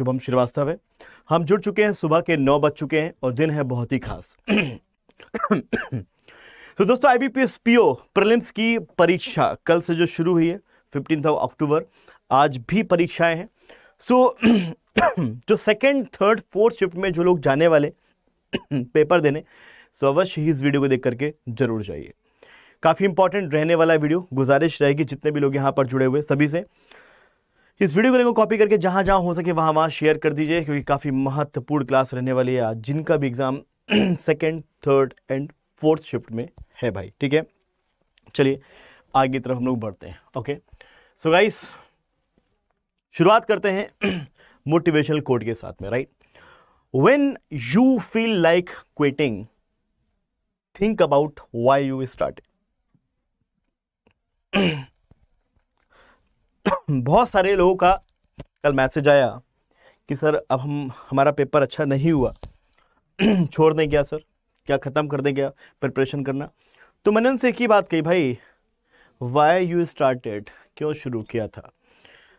शुभम श्रीवास्तव है हम जुड़ चुके हैं सुबह के नौ बज चुके हैं और दिन है बहुत ही खास तो दोस्तों आईबीपीएस पीओ प्रलिम्स की परीक्षा कल से जो शुरू हुई है फिफ्टीन ऑफ अक्टूबर आज भी परीक्षाएं हैं सो so, जो सेकेंड थर्ड फोर्थ शिफ्ट में जो लोग जाने वाले पेपर देने सो अवश्य ही इस वीडियो को देख करके जरूर जाइए काफ़ी इंपॉर्टेंट रहने वाला वीडियो गुजारिश रहेगी जितने भी लोग यहाँ पर जुड़े हुए सभी से इस वीडियो को लेकर कॉपी करके जहां जहां हो सके वहां वहां शेयर कर दीजिए क्योंकि काफ़ी महत्वपूर्ण क्लास रहने वाली है आज जिनका भी exam second third and fourth shift में है भाई ठीक है चलिए आगे की तरफ हम लोग बढ़ते हैं ओके सो गाइस शुरुआत करते हैं मोटिवेशनल कोड के साथ में right when you feel like quitting think about why you start बहुत सारे लोगों का कल मैसेज आया कि सर अब हम हमारा पेपर अच्छा नहीं हुआ छोड़ दें क्या सर क्या ख़त्म कर दें क्या प्रिपरेशन करना तो मैंने उनसे एक ही बात कही भाई वाई यू स्टार्टेड क्यों शुरू किया था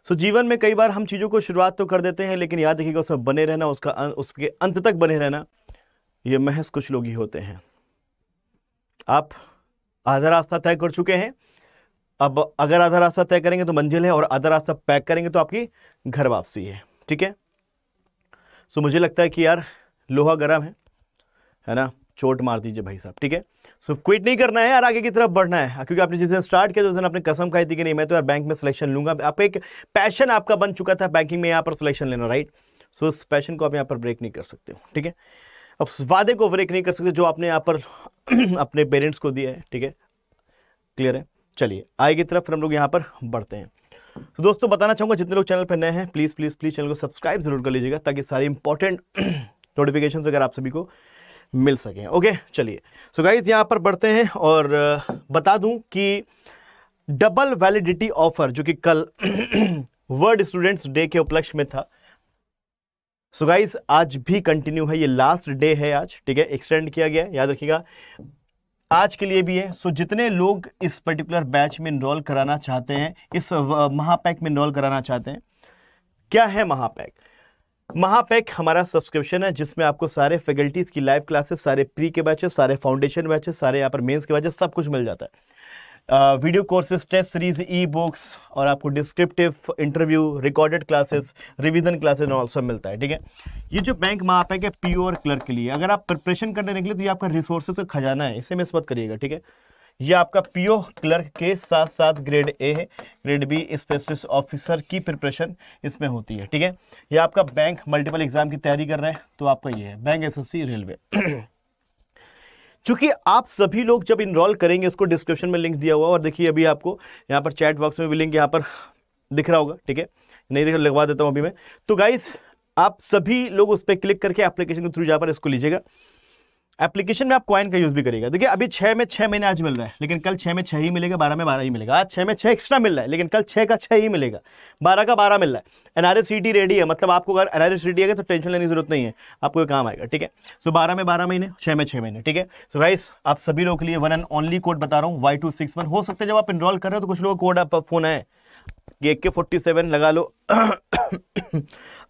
सो so, जीवन में कई बार हम चीज़ों को शुरुआत तो कर देते हैं लेकिन याद रखिएगा उसमें बने रहना उसका अं, उसके अंत तक बने रहना ये महज कुछ लोग ही होते हैं आप आधा रास्ता तय कर चुके हैं अब अगर आधा रास्ता तय करेंगे तो मंजिल है और आधा रास्ता पैक करेंगे तो आपकी घर वापसी है ठीक है सो मुझे लगता है कि यार लोहा गर्म है है ना चोट मार दीजिए भाई साहब ठीक है सो क्विट नहीं करना है यार आगे की तरफ बढ़ना है हाँ, क्योंकि आपने जिस दिन स्टार्ट किया तो उस दिन आपने कसम खाई थी कि नहीं मैं तो यार बैंक में सिलेक्शन लूंगा आपका एक पैशन आपका बन चुका था बैंकिंग में यहाँ पर सिलेक्शन लेना राइट सो उस पैशन को आप यहाँ पर ब्रेक नहीं कर सकते हो ठीक है अब वादे को ब्रेक नहीं कर सकते जो आपने यहाँ पर अपने पेरेंट्स को दिया है ठीक है क्लियर है चलिए आगे की तरफ फिर हम लोग यहाँ पर बढ़ते हैं तो दोस्तों बताना चाहूँगा जितने लोग चैनल पर नए हैं प्लीज़ प्लीज़ प्लीज़ चैनल को सब्सक्राइब जरूर कर लीजिएगा ताकि सारी इंपॉर्टेंट नोटिफिकेशन वगैरह आप सभी को मिल सकें ओके चलिए सो गाइज यहाँ पर बढ़ते हैं और बता दूँ कि डबल वैलिडिटी ऑफर जो कि कल वर्ल्ड स्टूडेंट्स डे के उपलक्ष्य में था सो so गाइज आज भी कंटिन्यू है ये लास्ट डे है आज ठीक है एक्सटेंड किया गया याद रखिएगा आज के लिए भी है सो जितने लोग इस पर्टिकुलर बैच में इनरोल कराना चाहते हैं इस महापैक में इनरोल कराना चाहते हैं क्या है महापैक महापैक हमारा सब्सक्रिप्शन है जिसमें आपको सारे फैकल्टीज़ की लाइव क्लासेस सारे प्री के बैचेस सारे फाउंडेशन बैचेस सारे यहाँ पर मेंस के बैचेस सब कुछ मिल जाता है video courses test series e books और आपको descriptive interview recorded classes revision classes सब मिलता है ठीक है ये जो बैंक माप है क्या पी और क्लर्क के लिए अगर आप प्रिपरेशन करने निकले तो ये आपका रिसोर्सेज का खजाना है इसे मिस मत करिएगा ठीक है ये आपका पीओ क्लर्क के साथ साथ ग्रेड ए है ग्रेड बी स्पेशलिस्ट ऑफिसर की प्रिपरेशन इसमें होती है ठीक है ये आपका बैंक मल्टीपल एग्जाम की तैयारी कर रहे हैं तो आपका ये है बैंक सी रेलवे चूंकि आप सभी लोग जब इनरोल करेंगे इसको डिस्क्रिप्शन में लिंक दिया हुआ और देखिए अभी आपको यहाँ पर चैट बॉक्स में भी लिंक यहाँ पर दिख रहा होगा ठीक है नहीं दिख लगवा देता हूँ अभी मैं तो गाइज आप सभी लोग उस पर क्लिक करके एप्लीकेशन के थ्रू जाकर इसको लीजिएगा एप्लीकेशन में आप क्वाइन का यूज भी करेगा देखिए अभी छह में छह महीने आज मिल रहा है लेकिन कल छह में छह ही मिलेगा बारह में बारह ही मिलेगा आज छह में छह एक्स्ट्रा मिल रहा है लेकिन कल छह का छह ही मिलेगा बारह का बारह मिल रहा है एनआरएस रेडी है मतलब आपको अगर एनआरएस रेडी है तो टेंशन लेने की जरूरत नहीं है आपको काम आएगा ठीक है सो बारह में बारह महीने छह में छह महीने ठीक है सो राइस आप सभी लोगों के लिए वन एंड ओनली कोड बता रहा हूँ वाई टू सिक्स वन हो सकता है जब आप इनरोल कर रहे हो तो कुछ लोग कोड आप फोन है के फोर्टी सेवन लगा लो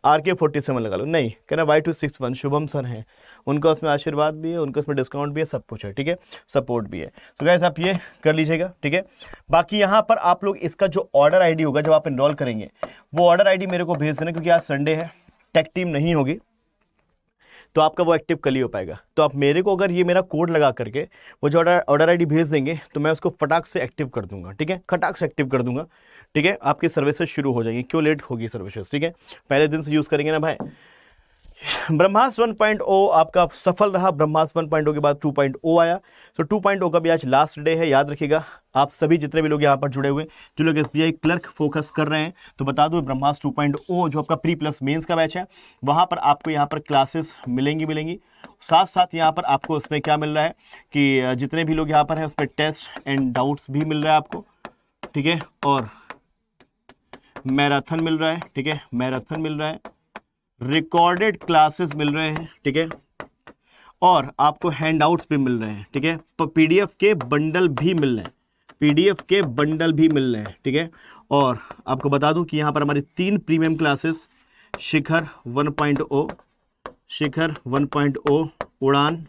आर के फोर्टी सेवन लगा लो नहीं कहना Y two six one Shubham sir हैं उनका उसमें आशीर्वाद भी है उनका उसमें डिस्काउंट भी है सब कुछ है ठीक है सपोर्ट भी है तो गैस आप ये कर लीजिएगा ठीक है बाकी यहाँ पर आप लोग इसका जो ऑर्डर आई होगा जब आप इनरोल करेंगे वो ऑर्डर आई मेरे को भेज देना क्योंकि आज संडे है टेक टीम नहीं होगी तो आपका वो एक्टिव कल ही हो पाएगा तो आप मेरे को अगर ये मेरा कोड लगा करके वो जो ऑर्डर ऑर्डर आईडी भेज देंगे तो मैं उसको फटाक से एक्टिव कर दूंगा ठीक है खटाक से एक्टिव कर दूंगा ठीक है आपकी सर्विसेज शुरू हो जाएंगी क्यों लेट होगी सर्विसेज ठीक है पहले दिन से यूज़ करेंगे ना भाई ब्रह्मास 1.0 आपका सफल रहा ब्रह्मास 1.0 के बाद 2.0 आया तो so 2.0 का भी आज लास्ट डे है याद रखिएगा आप सभी जितने भी लोग यहाँ पर जुड़े हुए जो लोग एस क्लर्क फोकस कर रहे हैं तो बता दो ब्रह्मास 2.0 जो आपका प्री प्लस मेंस का बैच है वहाँ पर आपको यहाँ पर क्लासेस मिलेंगी मिलेंगी साथ साथ यहाँ पर आपको उसमें क्या मिल रहा है कि जितने भी लोग यहाँ पर हैं पर टेस्ट एंड डाउट्स भी मिल रहा है आपको ठीक है और मैराथन मिल रहा है ठीक है मैराथन मिल रहा है रिकॉर्डेड क्लासेस मिल रहे हैं ठीक है और आपको हैंडआउट्स भी मिल रहे हैं ठीक है पीडीएफ के बंडल भी मिल रहे हैं पीडीएफ के बंडल भी मिल रहे हैं ठीक है और आपको बता दूं कि यहाँ पर हमारी तीन प्रीमियम क्लासेस शिखर 1.0 शिखर 1.0 उड़ान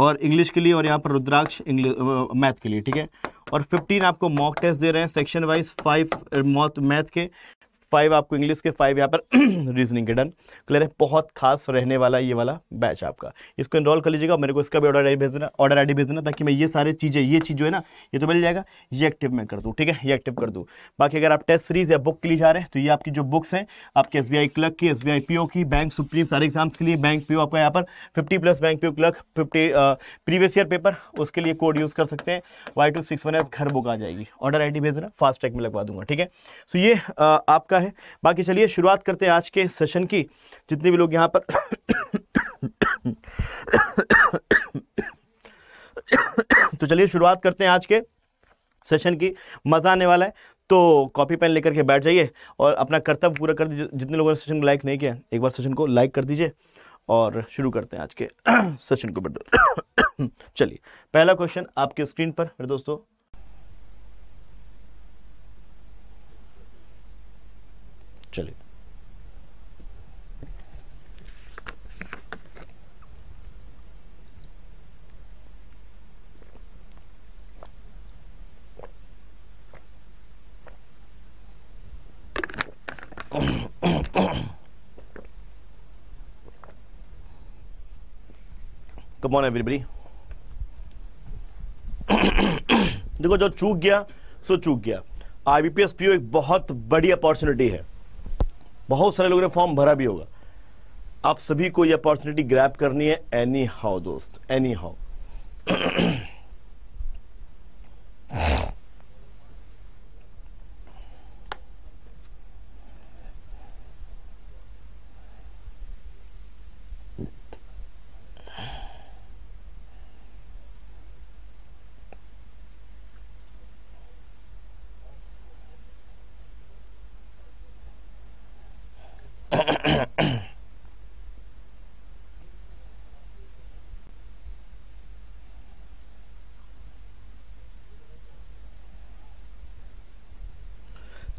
और इंग्लिश के लिए और यहाँ पर रुद्राक्ष मैथ के लिए ठीक है और 15 आपको मॉक टेस्ट दे रहे हैं सेक्शन वाइज फाइव मैथ के फाइव आपको इंग्लिश के फाइव यहाँ पर रीजनिंग के डन क्लियर है बहुत खास रहने वाला ये वाला बैच आपका इसको इनरोल कर लीजिएगा मेरे को इसका भी ऑर्डर आई भेजना ऑर्डर आई भेज देना ताकि मैं ये सारी चीज़ें ये चीज़ जो है ना ये तो मिल जाएगा ये एक्टिव मैं कर दूँ ठीक है ये एक्टिव कर दूँ बाकी अगर आप टेस्ट सीरीज या बुक के लिए जा रहे हैं तो ये आपकी जो बुक्स हैं आपके एस बी क्लर्क की एस बी की बैंक सुप्रीम सारे एग्जाम्स के लिए बैंक पी आपका यहाँ पर fifty plus bank P clerk fifty previous year paper उसके लिए कोड यूज़ कर सकते हैं Y two six one S घर बुक आ जाएगी ऑर्डर आई भेज देना फास्ट ट्रैक में लगवा दूंगा ठीक है सो ये आपका है बाकी चलिए शुरुआत करते हैं आज के सेशन की जितने भी लोग यहाँ पर तो चलिए शुरुआत करते हैं आज के सेशन की मज़ा आने वाला है तो कॉपी पेन लेकर के बैठ जाइए और अपना कर्तव्य पूरा कर दीजिए जितने लोगों ने सेशन को लाइक नहीं किया एक बार सेशन को लाइक कर दीजिए और शुरू करते हैं आज के सेशन को बैठ चलिए पहला क्वेश्चन आपके स्क्रीन पर मेरे दोस्तों चलिए कम ऑन एवरीबडी देखो जो चूक गया सो चूक गया आईबीपीएस पीओ एक बहुत बड़ी अपॉर्चुनिटी है बहुत सारे लोगों ने फॉर्म भरा भी होगा आप सभी को यह अपॉर्चुनिटी ग्रैप करनी है एनी हाउ दोस्त एनी हाउ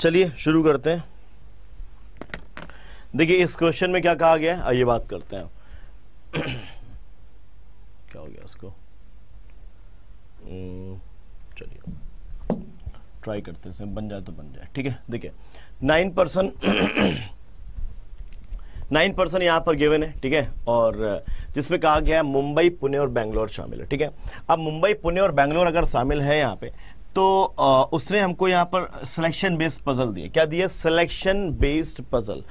चलिए शुरू करते हैं देखिए इस क्वेश्चन में क्या कहा गया है आइए बात करते हैं क्या हो गया इसको हम्म, चलिए ट्राई करते हैं बन जाए तो बन जाए ठीक है देखिए नाइन परसेंट नाइन परसेंट यहाँ पर गिवन है ठीक है और जिसमें कहा गया है मुंबई पुणे और बैंगलोर शामिल है ठीक है अब मुंबई पुणे और बैंगलोर अगर शामिल है यहाँ पे तो उसने हमको यहां पर सिलेक्शन बेस्ड पजल दिए क्या दिए selection based puzzle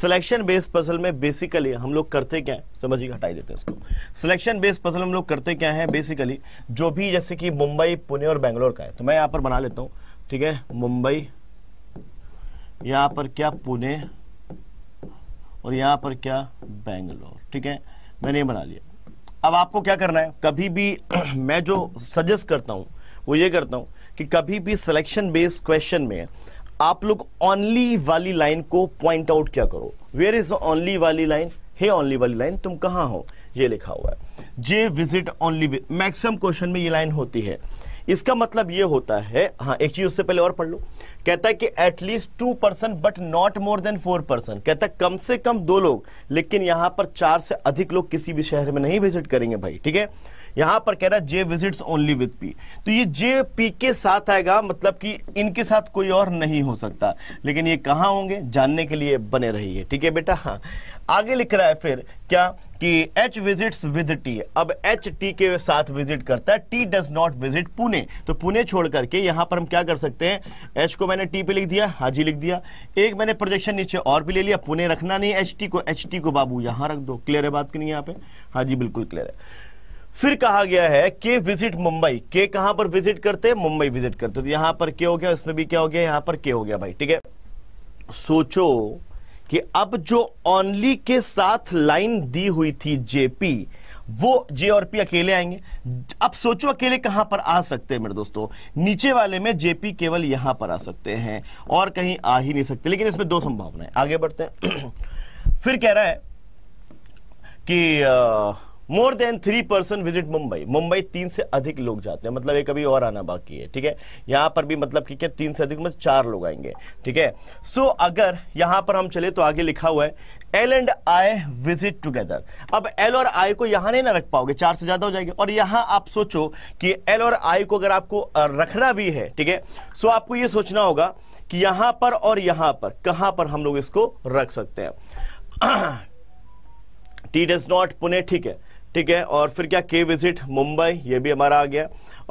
selection based puzzle में बेसिकली हम लोग करते क्या है समझिए हटाई देते हैं इसको सिलेक्शन बेस्ड पजल हम लोग करते क्या है बेसिकली जो भी जैसे कि मुंबई पुणे और बेंगलोर का है तो मैं यहां पर बना लेता हूँ ठीक है मुंबई यहां पर क्या पुणे और यहां पर क्या बेंगलोर ठीक है मैंने ये बना लिया अब आपको क्या करना है कभी भी मैं जो सजेस्ट करता हूं वो ये करता हूं कि कभी भी सिलेक्शन बेस्ड क्वेश्चन में आप लोग ओनली वाली लाइन को पॉइंट आउट क्या करो वेयर इज ओनली वाली लाइन हे ओनली वाली लाइन तुम कहां हो ये लिखा हुआ है J visit only maximum question में ये लाइन होती है इसका मतलब ये होता है हाँ एक चीज उससे पहले और पढ़ लो कहता है कि at least two person but not more than four person कहता है कम से कम दो लोग लेकिन यहां पर चार से अधिक लोग किसी भी शहर में नहीं विजिट करेंगे भाई ठीक है यहां पर कह रहा है J visit only with P तो ये जे पी के साथ आएगा मतलब कि इनके साथ कोई और नहीं हो सकता लेकिन ये कहां होंगे जानने के लिए बने रहिए ठीक है बेटा हाँ आगे लिख रहा है फिर क्या कि एच विजिट विद टी अब एच टी के साथ विजिट करता है T does not visit Pune तो पुणे छोड़ करके यहां पर हम क्या कर सकते हैं एच को मैंने टी पे लिख दिया हाजी लिख दिया एक मैंने प्रोजेक्शन नीचे और भी ले लिया पुणे रखना नहीं एच टी को एच टी को बाबू यहां रख दो क्लियर है बात की नहीं यहां पे हाजी बिल्कुल क्लियर है फिर कहा गया है के विजिट मुंबई के कहां पर विजिट करते मुंबई विजिट करते तो यहां पर के हो गया इसमें भी क्या हो गया यहां पर के हो गया भाई ठीक है सोचो कि अब जो ओनली के साथ लाइन दी हुई थी जेपी वो जे और पी अकेले आएंगे अब सोचो अकेले कहां पर आ सकते हैं मेरे दोस्तों नीचे वाले में जेपी केवल यहां पर आ सकते हैं और कहीं आ ही नहीं सकते लेकिन इसमें दो संभावनाएं आगे बढ़ते हैं फिर कह रहा है कि uh, more than three person visit Mumbai Mumbai तीन से अधिक लोग जाते हैं मतलब एक अभी और आना बाकी है ठीक है यहां पर भी मतलब कि क्या तीन से अधिक मतलब चार लोग आएंगे ठीक है सो अगर यहां पर हम चले तो आगे लिखा हुआ है L and I visit together अब एल और आई को यहां नहीं ना रख पाओगे चार से ज्यादा हो जाएंगे और यहां आप सोचो कि एल और आई को अगर आपको रखना भी है ठीक है सो आपको यह सोचना होगा कि यहां पर और यहां पर कहां पर हम लोग इसको रख सकते हैं टी डज नॉट पुणे ठीक है ठीक है और फिर क्या के विजिट मुंबई ये भी हमारा आ गया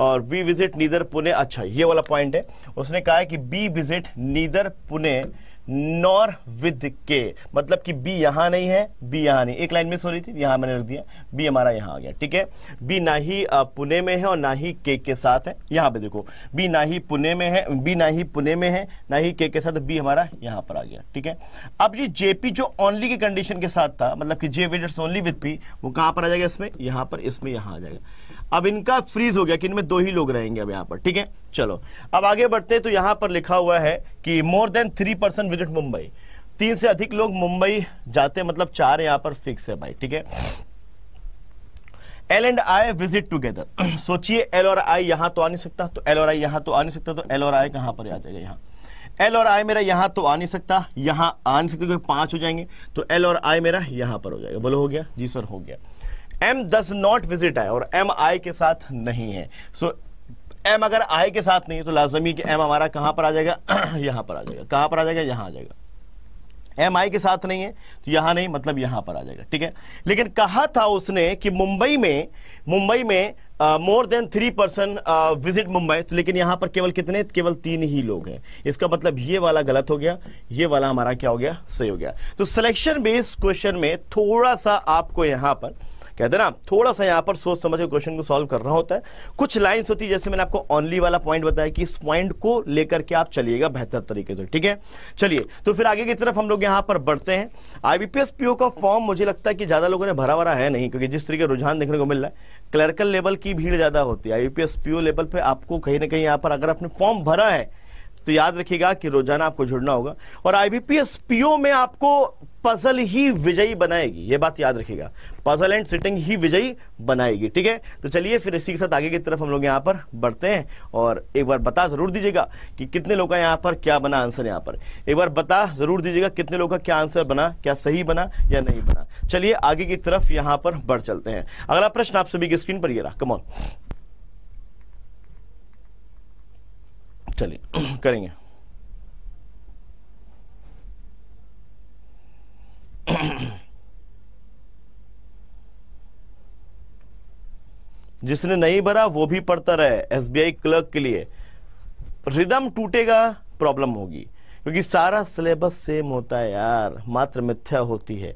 और बी विजिट नीदर पुणे अच्छा ये वाला पॉइंट है उसने कहा है कि B visit neither Pune nor with K मतलब कि बी यहां नहीं है बी यहां नहीं एक लाइन मिस हो रही थी यहां मैंने रख दिया बी हमारा यहां आ गया ठीक है बी ना ही पुणे में है और ना ही के के साथ है यहां पे देखो बी ना ही पुणे में है बी ना ही पुणे में है ना ही के के साथ बी हमारा यहां पर आ गया ठीक है अब ये जेपी जो ओनली की कंडीशन के साथ था मतलब कि जे विडर्स ओनली विद पी वो कहां पर आ जाएगा इसमें यहां पर इसमें यहां आ जाएगा अब इनका फ्रीज हो गया कि इनमें दो ही लोग रहेंगे अब यहाँ पर ठीक है चलो अब आगे बढ़ते तो यहाँ पर लिखा हुआ है कि more than three percent visit Mumbai तीन से अधिक लोग मुंबई जाते मतलब चार यहाँ पर फिक्स है भाई ठीक है L and I visit together सोचिए एल और आई यहाँ तो आ नहीं सकता तो एल और आई यहाँ तो आ नहीं सकता तो एल और आई कहाँ पर आ जाएगा यहाँ एल और आई मेरा यहाँ तो आ नहीं सकता यहाँ आ नहीं सकता क्योंकि पाँच हो जाएंगे तो एल और आई मेरा यहाँ पर हो जाएगा बोलो हो गया जी सर हो गया एम दस नॉट विजिट है और एम आई के साथ नहीं है सो so, एम अगर आई के साथ नहीं है तो लाजमी कि एम हमारा कहां पर आ जाएगा यहां पर आ जाएगा कहां पर आ जाएगा यहां आ जाएगा एम आई के साथ नहीं है तो यहां नहीं मतलब यहां पर आ जाएगा ठीक है लेकिन कहा था उसने कि मुंबई में मुंबई में more than three person visit Mumbai तो लेकिन यहां पर केवल कितने केवल तीन ही लोग हैं इसका मतलब ये वाला गलत हो गया ये वाला हमारा क्या हो गया सही हो गया तो सिलेक्शन बेस्ड क्वेश्चन में थोड़ा सा आपको यहां पर कहते ना थोड़ा सा यहाँ पर सोच समझ के क्वेश्चन को सॉल्व करना होता है कुछ लाइंस होती है जैसे मैंने आपको ऑनली वाला पॉइंट बताया कि इस पॉइंट को लेकर के आप चलिएगा बेहतर तरीके से ठीक है चलिए तो फिर आगे की तरफ हम लोग यहाँ पर बढ़ते हैं आईबीपीएस पीओ का फॉर्म मुझे लगता है कि ज्यादा लोगों ने भरा भरा है नहीं क्योंकि जिस तरीके रुझान देखने को मिल रहा है क्लर्कल लेवल की भीड़ ज्यादा होती है आईबीपीएस पीओ लेवल पर आपको कहीं ना कहीं यहाँ पर अगर आपने फॉर्म भरा है तो याद रखिएगा कि रोजाना आपको जुड़ना होगा और आईबीपीएस पीओ में आपको पजल ही विजयी बनाएगी ये बात याद रखिएगा पजल एंड सिटिंग ही विजयी बनाएगी ठीक है तो चलिए फिर इसी के साथ आगे की तरफ हम लोग यहाँ पर बढ़ते हैं और एक बार बता जरूर दीजिएगा कि कितने लोग का यहाँ पर क्या बना आंसर यहाँ पर एक बार बता जरूर दीजिएगा कितने लोग का क्या आंसर बना क्या सही बना या नहीं बना चलिए आगे की तरफ यहाँ पर बढ़ चलते हैं अगला प्रश्न आप सभी की स्क्रीन पर ये रहा कमॉन चलिए करेंगे जिसने नहीं भरा वो भी पढ़ता रहे एसबीआई क्लर्क के लिए रिदम टूटेगा प्रॉब्लम होगी क्योंकि सारा सिलेबस सेम होता है यार मात्र मिथ्या होती है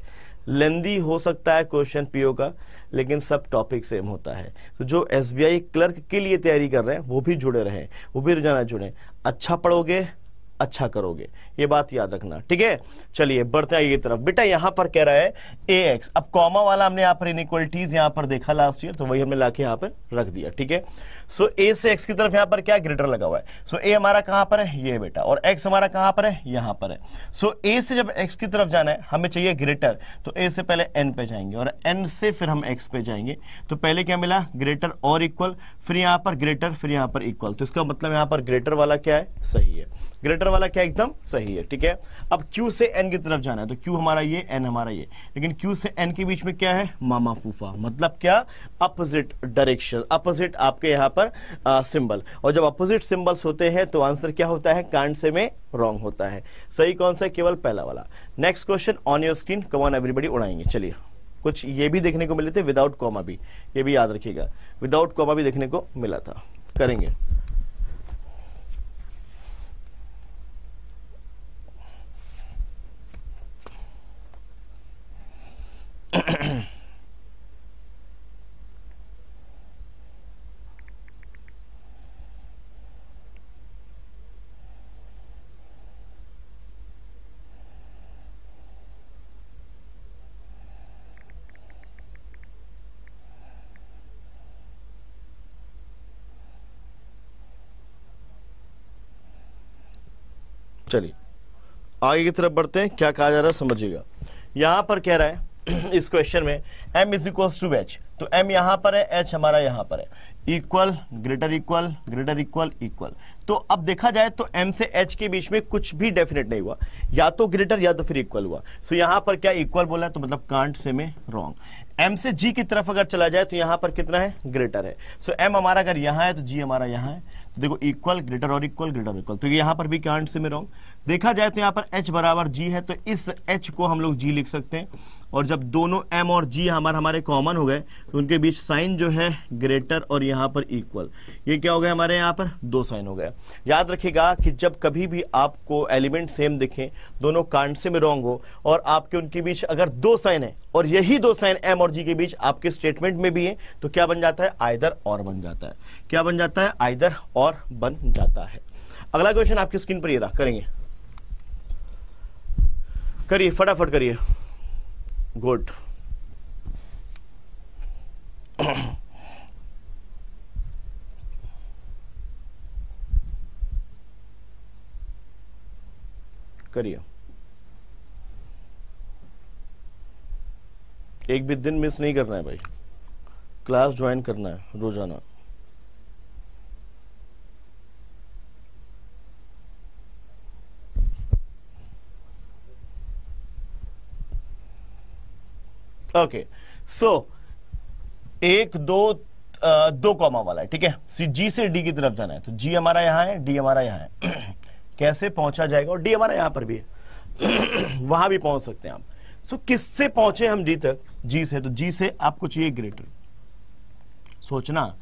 लेंदी हो सकता है क्वेश्चन पीओ का लेकिन सब टॉपिक सेम होता है तो जो एसबीआई क्लर्क के लिए तैयारी कर रहे हैं वो भी जुड़े रहे वो भी रोजाना जुड़े अच्छा पढ़ोगे अच्छा करोगे ये बात याद रखना ठीक है चलिए बढ़ते हैं ये तरफ बेटा यहां पर कह रहा है ए एक्स अब कॉमा वाला हमने यहां पर इनक्वलिटीज यहां पर देखा लास्ट ईयर तो वही हमने लाके यहां पर रख दिया ठीक है सो ए से एक्स की तरफ यहां पर क्या ग्रेटर लगा हुआ है सो ए हमारा कहां पर है ये बेटा और एक्स हमारा कहां पर है यहां पर है सो ए से जब एक्स की तरफ जाना है हमें चाहिए ग्रेटर तो ए से पहले एन पे जाएंगे और एन से फिर हम एक्स पे जाएंगे तो पहले क्या मिला ग्रेटर और इक्वल फिर यहां पर ग्रेटर फिर यहां पर इक्वल तो इसका मतलब यहां पर ग्रेटर वाला क्या है सही है ग्रेटर वाला क्या एकदम सही है ठीक है अब क्यू से एन की तरफ जाना है तो क्यू हमारा ये एन हमारा ये लेकिन क्यू से एन के बीच में क्या है मामा फूफा मतलब क्या अपोजिट डायरेक्शन अपोजिट आपके यहां पर पर सिंबल और जब अपोजिट सिंबल्स होते हैं तो आंसर क्या होता है कांड से में रॉन्ग होता है सही कौन सा केवल पहला वाला next question on your screen come on everybody उड़ाएंगे चलिए कुछ ये भी देखने को मिले थे विदाउट कॉमा भी ये भी याद रखिएगा विदाउट कॉमा भी देखने को मिला था करेंगे चलिए आगे की तरफ बढ़ते हैं क्या कहा जा रहा है समझिएगा यहां पर कह रहा है इस क्वेश्चन में m is equals to H तो m यहां पर है h हमारा यहां पर है equal greater equal greater equal equal तो अब देखा जाए तो m से h के बीच में कुछ भी डेफिनेट नहीं हुआ या तो ग्रेटर या तो फिर इक्वल हुआ सो so, यहाँ पर क्या इक्वल बोला है तो मतलब कांट से में रॉन्ग m से g की तरफ अगर चला जाए तो यहां पर कितना है ग्रेटर है सो so, m हमारा अगर यहां है तो g हमारा यहां है देखो इक्वल ग्रेटर और इक्वल ग्रेटर इक्वल तो यहाँ पर भी कांट से मैं रहा देखा जाए तो यहाँ पर एच बराबर जी है तो इस एच को हम लोग जी लिख सकते हैं और जब दोनों एम और जी हमारे हमारे कॉमन हो गए तो उनके बीच साइन जो है ग्रेटर और यहाँ पर इक्वल ये क्या हो गया हमारे यहाँ पर दो साइन हो गया याद रखिएगा कि जब कभी भी आपको एलिमेंट सेम दिखें दोनों कांड से में रॉन्ग हो और आपके उनके बीच अगर दो साइन है और यही दो साइन एम और जी के बीच आपके स्टेटमेंट में भी है तो क्या बन जाता है आयदर और बन जाता है क्या बन जाता है आयदर और बन जाता है अगला क्वेश्चन आपकी स्क्रीन पर ये रहा करेंगे करिए फटाफट करिए गुड करिए एक भी दिन मिस नहीं करना है भाई क्लास ज्वाइन करना है रोजाना ओके सो एक दो आ, दो कॉमा वाला है ठीक है सी जी से डी की तरफ जाना है तो जी हमारा यहां है डी हमारा यहां है कैसे पहुंचा जाएगा और डी हमारा यहां पर भी है वहां भी पहुंच सकते हैं आप सो किससे पहुंचे हम डी तक जी से तो जी से आपको चाहिए ग्रेटर सोचना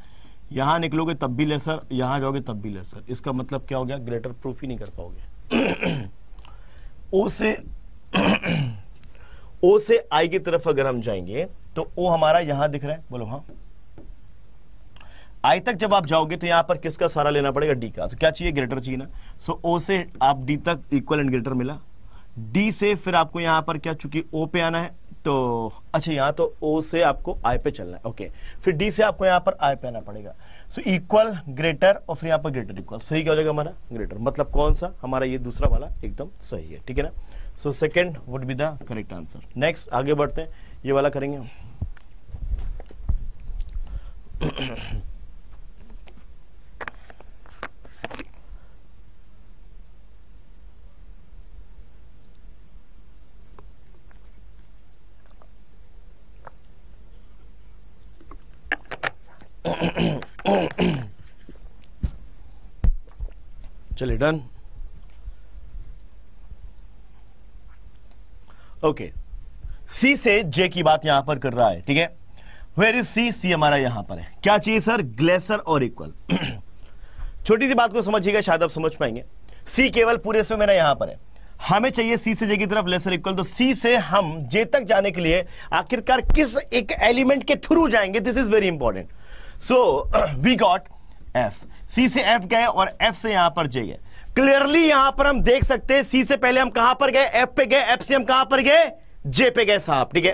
यहां निकलोगे तब भी लेसर यहां जाओगे तब भी लेसर इसका मतलब क्या हो गया ग्रेटर प्रूफ ही नहीं कर पाओगे ओ से ओ से आई की तरफ अगर हम जाएंगे तो ओ हमारा यहां दिख रहा है बोलो हाँ आई तक जब आप जाओगे तो यहां पर किसका सारा लेना पड़ेगा डी का तो क्या चाहिए ग्रेटर चाहिए ना सो ओ से आप डी तक इक्वल एंड ग्रेटर मिला डी से फिर आपको यहां पर क्या चूंकि ओ पे आना है तो अच्छा यहां तो ओ से आपको आई पे चलना है ओके फिर डी से आपको यहां पर आई पे आना पड़ेगा सो इक्वल ग्रेटर और फिर यहां पर ग्रेटर इक्वल सही क्या हो जाएगा हमारा ग्रेटर मतलब कौन सा हमारा ये दूसरा वाला एकदम सही है ठीक है ना so second would be the correct answer next आगे बढ़ते हैं ये वाला करेंगे हम चलिए डन ओके सी से जे की बात यहां पर कर रहा है ठीक है वेर इज सी सी हमारा यहां पर है क्या चाहिए सर ग्लेसर और इक्वल छोटी सी बात को समझिएगा शायद आप समझ पाएंगे सी केवल पूरे समय मेरा यहां पर है हमें चाहिए सी से जे की तरफ लेसर इक्वल तो सी से हम जे तक जाने के लिए आखिरकार किस एक एलिमेंट के थ्रू जाएंगे this is very important so we got F C से एफ गए और एफ से यहां पर जे गए क्लियरली यहां पर हम देख सकते हैं सी से पहले हम कहां पर गए एफ पे गए एफ से हम कहां पर गए जे पे गए साहब ठीक है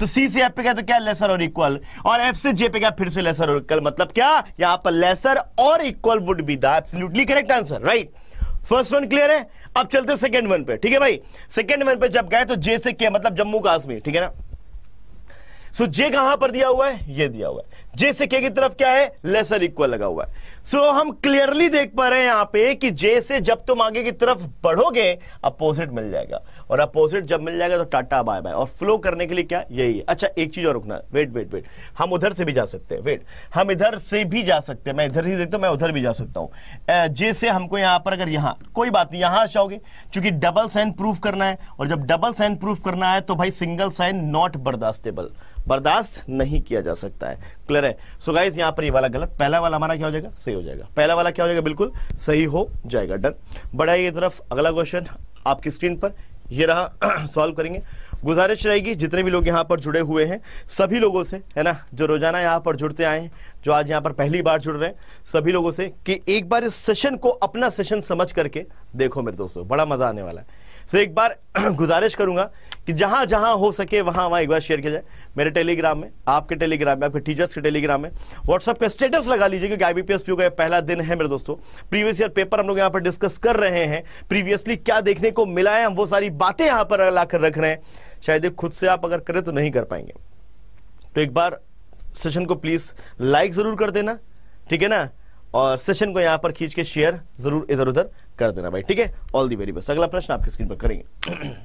तो सी से एफ पे गए तो क्या लेसर और इक्वल और एफ से जे पे गया फिर से लेसर और इक्वल मतलब क्या यहां पर लेसर और equal would be truly correct answer right first one clear है अब चलते सेकेंड वन पे ठीक है भाई सेकंड वन पे जब गए तो जे से क्या मतलब जम्मू कश्मीर ठीक है ना सो जे कहां पर दिया हुआ है ये दिया हुआ है जे से के की तरफ क्या है लेसर इक्वल लगा हुआ है सो so, हम क्लियरली देख पा रहे हैं यहां पे कि जे से जब तुम आगे की तरफ बढ़ोगे अपोजिट मिल जाएगा और अपोजिट जब मिल जाएगा तो टाटा बाय बाय और फ्लो करने के लिए क्या यही है अच्छा एक चीज और रुकना वेट वेट वेट हम उधर से भी जा सकते हैं वेट हम इधर से भी जा सकते हैं मैं इधर ही देखता हूं मैं उधर भी जा सकता हूं जे से हमको यहां पर अगर यहां कोई बात नहीं यहां आ चूंकि डबल साइन प्रूफ करना है और जब डबल साइन प्रूफ करना है तो भाई सिंगल साइन नॉट बर्दाश्तेबल बर्दाश्त नहीं किया जा सकता है क्लियर है सो गाइज यहां पर ये वाला गलत पहला वाला हमारा क्या हो जाएगा सही हो जाएगा पहला वाला क्या हो जाएगा बिल्कुल सही हो जाएगा डन बढ़ाइए तरफ अगला क्वेश्चन आपकी स्क्रीन पर ये रहा सॉल्व करेंगे गुजारिश रहेगी जितने भी लोग यहाँ पर जुड़े हुए हैं सभी लोगों से है ना जो रोजाना यहाँ पर जुड़ते आए हैं जो आज यहाँ पर पहली बार जुड़ रहे हैं सभी लोगों से कि एक बार इस सेशन को अपना सेशन समझ करके देखो मेरे दोस्तों बड़ा मजा आने वाला है सो एक बार गुजारिश करूंगा कि जहां जहां हो सके वहां वहां एक बार शेयर किया जाए मेरे टेलीग्राम में आपके टेलीग्राम में आपके टीचर्स के टेलीग्राम में व्हाट्सएप का स्टेटस लगा लीजिए क्योंकि आईबीपीएस पी का पहला दिन है मेरे दोस्तों प्रीवियस ईयर पेपर हम लोग यहां पर डिस्कस कर रहे हैं प्रीवियसली क्या देखने को मिला है हम वो सारी बातें यहां पर लाकर रख रहे हैं शायद खुद से आप अगर करें तो नहीं कर पाएंगे तो एक बार सेशन को प्लीज लाइक जरूर कर देना ठीक है ना और सेशन को यहां पर खींच के शेयर जरूर इधर उधर कर देना भाई ठीक है ऑल दी वेरी बेस्ट अगला प्रश्न आपकी स्क्रीन पर करेंगे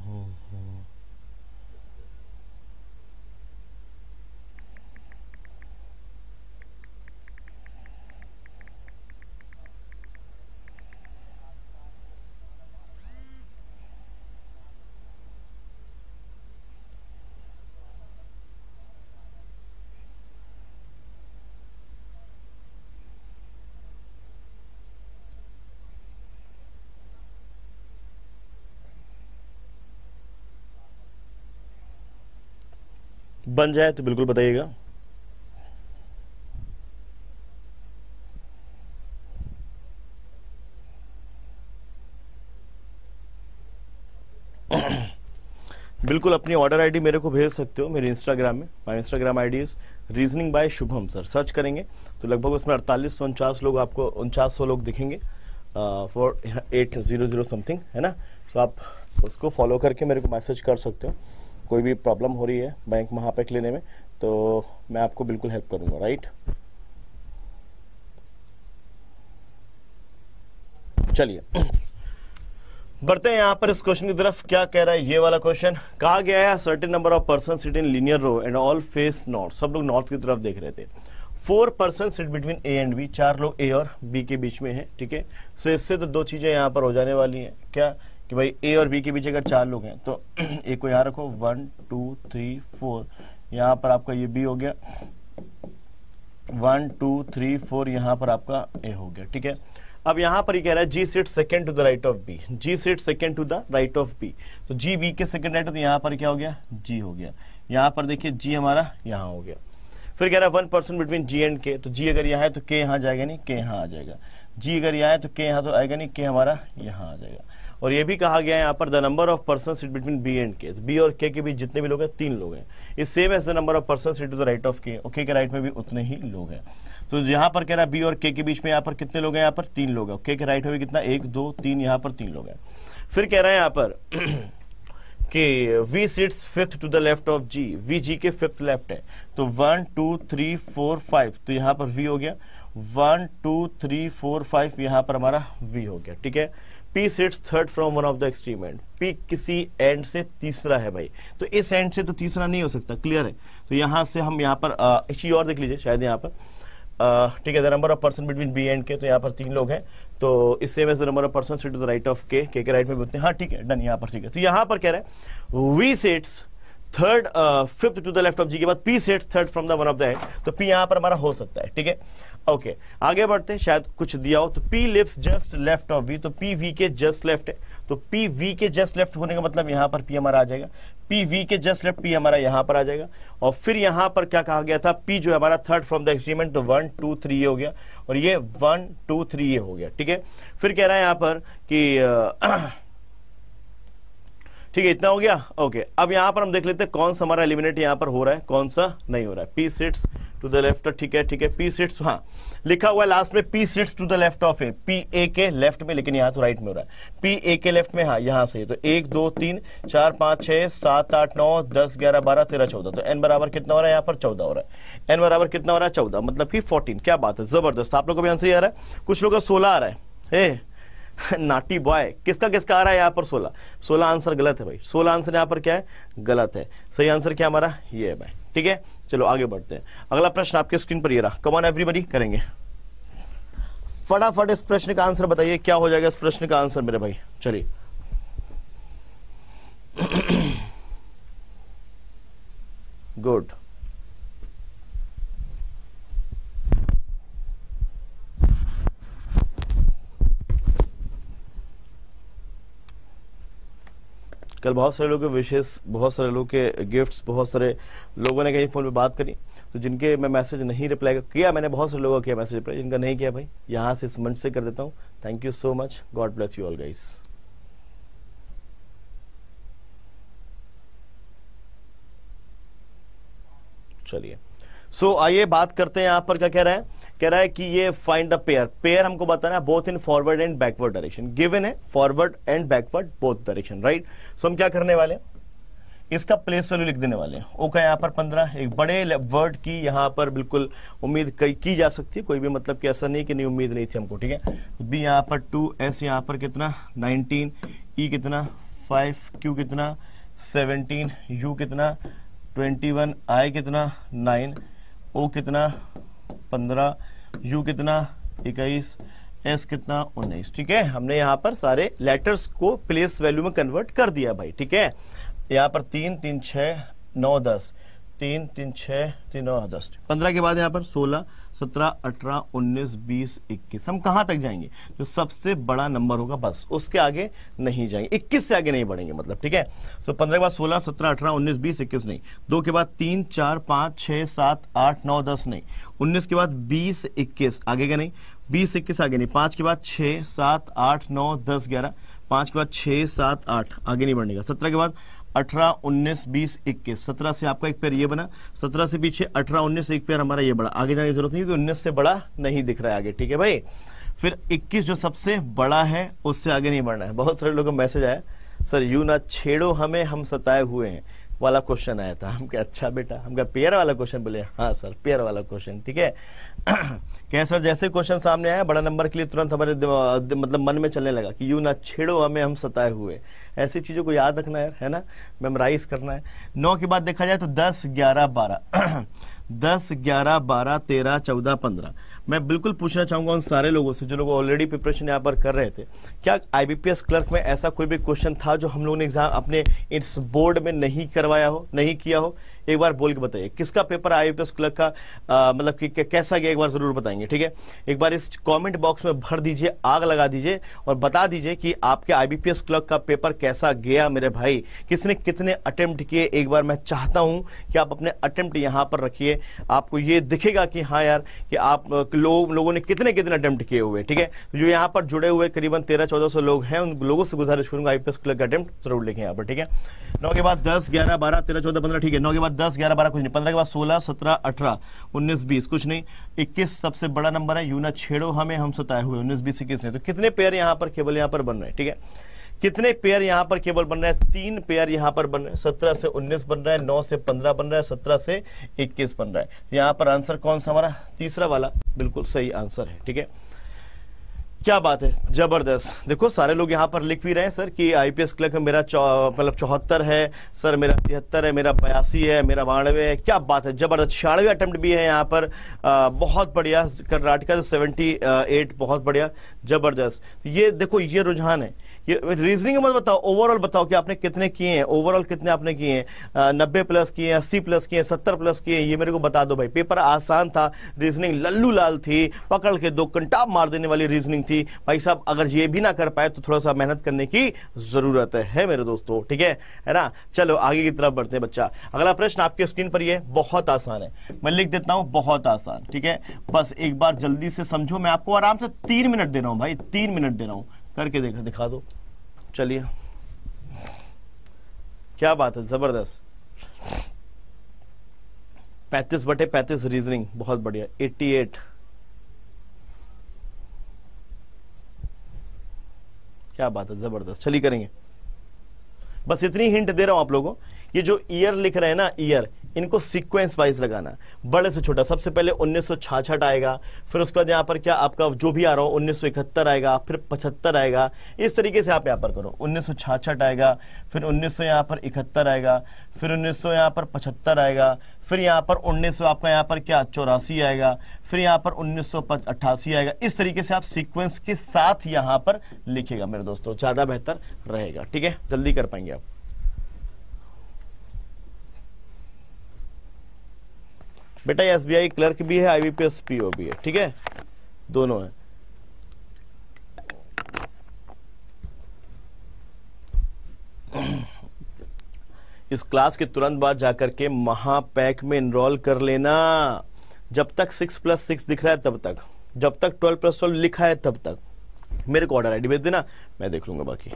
बन जाए तो बिल्कुल बताइएगा बिल्कुल अपनी ऑर्डर आईडी मेरे को भेज सकते हो मेरे इंस्टाग्राम में my Instagram ID is reasoning by Shubham sir search करेंगे तो लगभग उसमें अड़तालीस सौ उनचास लोग आपको उनचास सौ लोग दिखेंगे four eight zero zero something है ना तो आप उसको फॉलो करके मेरे को मैसेज कर सकते हो कोई भी प्रॉब्लम हो रही है बैंक वहां पर लेने में तो मैं आपको बिल्कुल हेल्प करूंगा राइट चलिए बढ़ते हैं यहां पर इस क्वेश्चन की तरफ क्या कह रहा है ये वाला क्वेश्चन कहा गया है certain number of person sit in linear row and all face north सब लोग नॉर्थ की तरफ देख रहे थे four person sit between A and B चार लोग ए और बी के बीच में है ठीक है सो इससे तो दो चीजें यहां पर हो जाने वाली हैं क्या कि भाई ए और बी के बीच अगर चार लोग हैं तो ए को यहाँ रखो वन टू थ्री फोर यहाँ पर आपका ये बी हो गया वन टू थ्री फोर यहाँ पर आपका ए हो गया ठीक है अब यहाँ पर ये कह रहा है G seat second to the right of B G seat second to the right of B तो जी बी के सेकंड राइट तो यहाँ पर क्या हो गया जी हो गया यहाँ पर देखिए जी हमारा यहाँ हो गया फिर कह रहा है one person between G and K तो जी अगर यहाँ है तो के यहाँ जाएगा नहीं के यहाँ आ जाएगा जी अगर यहाँ है तो के यहाँ तो आएगा नहीं के हमारा यहाँ आ जाएगा और ये भी कहा गया है यहाँ पर the number of person seat between B and K B और के के बीच जितने भी लोग हैं तीन लोग हैं इस same as the number of person seat to the right of K और के के राइट में भी उतने ही लोग हैं तो यहाँ पर कह रहा है बी और के के बीच में यहाँ पर कितने लोग हैं यहाँ पर तीन लोग हैं के के राइट में भी कितना एक दो तीन यहाँ पर तीन लोग हैं फिर कह रहा है यहाँ पर कि V seats fifth to the left of G V G के फिफ्थ लेफ्ट है तो one two three four five तो यहाँ पर वी हो गया one two three four five यहाँ पर हमारा वी हो गया ठीक है P sits third from one of the extreme end P किसी एंड से तीसरा है भाई तो इस एंड से तो तीसरा नहीं हो सकता क्लियर है तो यहां से हम यहां पर एक्चुअली और देख लीजिए शायद यहां पर ठीक है the number of person between B and K तो यहां पर तीन लोग हैं तो इससे में number of person sit to the right of K के राइट में बोलते हैं हाँ ठीक है डन यहां पर ठीक है तो यहां पर कह रहे हैं V sets third fifth to the left of G के बाद P sets third from the one of the end तो पी यहां पर हमारा हो सकता है ठीक है ओके okay, आगे बढ़ते हैं शायद कुछ दिया हो तो P lips just left of V तो पी वी के जस्ट लेफ्ट है तो पी वी के जस्ट लेफ्ट होने का मतलब यहां पर पी हमारा आ जाएगा पी वी के जस्ट लेफ्ट पी हमारा यहां पर आ जाएगा और फिर यहां पर क्या कहा गया था पी जो है हमारा थर्ड फ्रॉम द एक्सट्रीमेंट तो वन टू थ्री हो गया और ये वन टू थ्री ये हो गया ठीक है फिर कह रहा है यहां पर कि ठीक है इतना हो गया ओके अब यहां पर हम देख लेते हैं कौन सा हमारा एलिमिनेट यहाँ पर हो रहा है कौन सा नहीं हो रहा है P seats to the left ठीक है ठीक है पी सीट्स हाँ लिखा हुआ है लास्ट में P seats to the left of A P A के लेफ्ट में लेकिन यहाँ तो राइट में हो रहा है पी ए के लेफ्ट में हाँ यहाँ से तो एक दो तीन चार पांच छह सात आठ नौ दस ग्यारह बारह तेरह चौदह तो एन बराबर कितना हो रहा है यहाँ पर चौदह हो रहा है एन बराबर कितना हो रहा है चौदह मतलब कि फोर्टीन क्या बात है जबरदस्त आप लोग को भी आंसर ही आ रहा है कुछ लोग का सोलह आ रहा है नाटी बॉय किसका किसका आ रहा है यहाँ पर सोलह सोलह आंसर गलत है भाई सोलह आंसर यहाँ पर क्या है गलत है सही आंसर क्या हमारा ये है भाई ठीक है चलो आगे बढ़ते हैं अगला प्रश्न आपके स्क्रीन पर ये रहा कमान एवरीबडी करेंगे फटाफट इस प्रश्न का आंसर बताइए क्या हो जाएगा इस प्रश्न का आंसर मेरे भाई चलिए गुड कल बहुत सारे लोगों के विशेष बहुत सारे लोगों के गिफ्ट्स बहुत सारे लोगों ने कहीं फ़ोन पे बात करी तो जिनके मैं मैसेज नहीं रिप्लाई किया मैंने बहुत सारे लोगों का किया मैसेज रिप्लाई जिनका नहीं किया भाई यहाँ से इस मंच से कर देता हूँ thank you so much God bless you all guys चलिए सो so, आइए बात करते हैं यहाँ पर क्या कह रहे हैं कह रहा है कि ये फाइंड अ पेयर पेयर हमको बताना है both in forward and backward direction given है forward and backward both direction right so हम क्या करने वाले इसका प्लेस वैल्यू लिख देने वाले हैं ओ यहाँ पर पंद्रह एक बड़े वर्ड की यहाँ पर बिल्कुल उम्मीद की जा सकती है कोई भी मतलब कि ऐसा नहीं कि नहीं उम्मीद नहीं थी हमको ठीक है बी तो यहाँ पर टू एस यहाँ पर कितना नाइनटीन ई e कितना फाइव क्यू कितना सेवनटीन यू कितना ट्वेंटी वन आई कितना नाइन ओ कितना पंद्रह U कितना इक्कीस एस कितना उन्नीस ठीक है हमने यहाँ पर सारे लेटर्स को प्लेस वैल्यू में कन्वर्ट कर दिया भाई ठीक है यहाँ पर तीन तीन छः नौ दस तीन तीन छः तीन नौ दस पंद्रह के बाद यहाँ पर सोलह सत्रह अठारह उन्नीस बीस इक्कीस हम कहां तक जाएंगे जो सबसे बड़ा नंबर होगा बस उसके आगे नहीं जाएंगे इक्कीस से आगे नहीं बढ़ेंगे मतलब ठीक है सो तो पंद्रह के बाद सोलह सत्रह अठारह उन्नीस बीस इक्कीस नहीं दो के बाद तीन चार पांच छह सात आठ नौ दस नहीं उन्नीस के बाद बीस इक्कीस आगे का नहीं बीस इक्कीस आगे नहीं पांच के बाद छह सात आठ नौ दस ग्यारह पांच के बाद छह सात आठ आगे नहीं बढ़ने का सत्रह के बाद अठारह उन्नीस बीस इक्कीस सत्रह से आपका एक पेयर ये बना सत्रह से पीछे अठारह उन्नीस एक पेयर हमारा ये बड़ा आगे जाने की जरूरत नहीं क्योंकि उन्नीस से बड़ा नहीं दिख रहा है आगे ठीक है भाई फिर इक्कीस जो सबसे बड़ा है उससे आगे नहीं बढ़ना है बहुत सारे लोगों का मैसेज आया सर यू ना छेड़ो हमें हम सताए हुए हैं वाला क्वेश्चन आया था हम क्या अच्छा बेटा हम क्या पेयर वाला क्वेश्चन बोले हाँ सर पेयर वाला क्वेश्चन ठीक है क्या सर जैसे क्वेश्चन सामने आया बड़ा नंबर के लिए तुरंत हमारे मतलब मन में चलने लगा कि यू ना छेड़ो हमें हम सताए हुए ऐसी चीज़ों को याद रखना है है ना मेमोराइज करना है नौ के बाद देखा जाए तो दस ग्यारह बारह दस ग्यारह बारह तेरह चौदह पंद्रह मैं बिल्कुल पूछना चाहूंगा उन सारे लोगों से जो लोग ऑलरेडी प्रिपरेशन यहाँ पर कर रहे थे क्या आईबीपीएस क्लर्क में ऐसा कोई भी क्वेश्चन था जो हम लोगों ने एग्जाम अपने इस बोर्ड में नहीं करवाया हो नहीं किया हो एक बार बोल के बताइए किसका पेपर आई क्लर्क का मतलब कि कैसा गया एक बार जरूर बताएंगे ठीक है एक बार इस कॉमेंट बॉक्स में भर दीजिए आग लगा दीजिए और बता दीजिए कि आपके आई क्लर्क का पेपर कैसा गया मेरे भाई किसने कितने अटेम्प्ट किए एक बार मैं चाहता हूं कि आप अपने अटेम्प्ट यहाँ पर रखिए आपको ये दिखेगा कि हाँ यार कि आप लोग लोगों ने कितने कितने अटेम्प्ट किए हुए ठीक है तो जो यहाँ पर जुड़े हुए करीबन तेरह चौदह सौ लोग हैं उन लोगों से गुजारिश करूंगा आईपीएस क्लर्क का अटेम्प्ट जरूर लिखे यहाँ पर ठीक है नौ के बाद दस ग्यारह बारह तेरह चौदह पंद्रह ठीक है नौ के बाद बाद दस ग्यारह बारह कुछ नहीं पंद्रह के बाद सोलह सत्रह अठारह उन्नीस बीस कुछ नहीं इक्कीस सबसे बड़ा नंबर है यूना छेड़ो हमें हम सताए हुए उन्नीस बीस इक्कीस नहीं तो कितने पेयर यहाँ पर केवल यहाँ पर बन रहे हैं ठीक है कितने पेयर यहाँ पर केवल बन रहे हैं तीन पेयर यहाँ पर बन रहे हैं सत्रह से उन्नीस बन रहा है नौ से पंद्रह बन रहा है सत्रह से इक्कीस बन रहा है तो यहाँ पर आंसर कौन सा हमारा तीसरा वाला बिल्कुल सही आंसर है ठीक है क्या बात है जबरदस्त देखो सारे लोग यहाँ पर लिख भी रहे हैं सर कि आईपीएस क्लर्क मेरा मतलब चौहत्तर है सर मेरा तिहत्तर है मेरा बयासी है मेरा बानवे है क्या बात है जबरदस्त छियानवे अटेम्प्ट भी है यहाँ पर आ, बहुत बढ़िया कर्नाटका से सेवेंटी एट बहुत बढ़िया जबरदस्त ये देखो ये रुझान है ये रीजनिंग मत बताओ ओवरऑल बताओ कि आपने कितने किए हैं ओवरऑल कितने आपने किए हैं नब्बे प्लस किए हैं अस्सी प्लस किए हैं सत्तर प्लस किए हैं ये मेरे को बता दो भाई पेपर आसान था रीजनिंग लल्लू लाल थी पकड़ के दो कंटाप मार देने वाली रीजनिंग थी भाई साहब अगर ये भी ना कर पाए तो थोड़ा सा मेहनत करने की जरूरत है मेरे दोस्तों ठीक है है ना चलो आगे की तरफ बढ़ते हैं बच्चा अगला प्रश्न आपके स्क्रीन पर यह बहुत आसान है मैं लिख देता हूँ बहुत आसान ठीक है बस एक बार जल्दी से समझो मैं आपको आराम से तीन मिनट दे रहा हूँ भाई तीन मिनट दे रहा हूँ करके देख दिखा दो चलिए क्या बात है ज़बरदस्त पैंतीस बटे पैंतीस रीजनिंग बहुत बढ़िया एट्टी एट क्या बात है जबरदस्त चलिए करेंगे बस इतनी हिंट दे रहा हूं आप लोगों ये जो ईयर लिख रहे हैं ना ईयर इनको सीक्वेंस वाइज लगाना बड़े से छोटा सबसे पहले उन्नीस आएगा फिर उसके बाद यहाँ पर क्या आपका जो भी आ रहा हो उन्नीस आएगा फिर पचहत्तर आएगा इस तरीके से आप यहाँ पर करो उन्नीस आएगा फिर उन्नीस सौ यहाँ पर इकहत्तर आएगा फिर उन्नीस सौ यहाँ पर पचहत्तर आएगा फिर यहाँ पर उन्नीस आपका यहाँ पर क्या चौरासी आएगा फिर यहाँ पर उन्नीस आएगा इस तरीके से आप सीक्वेंस के साथ यहाँ पर लिखेगा मेरे दोस्तों ज़्यादा बेहतर रहेगा ठीक है जल्दी कर पाएंगे आप बेटा बी एसबीआई क्लर्क भी है आईबीपीएस पीओ भी है ठीक है दोनों है इस क्लास के तुरंत बाद जाकर के महापैक में इनरोल कर लेना जब तक सिक्स प्लस सिक्स दिख रहा है तब तक जब तक ट्वेल्व प्लस ट्वेल्व लिखा है तब तक मेरे को ऑर्डर आईडी भेज देना मैं देख लूंगा बाकी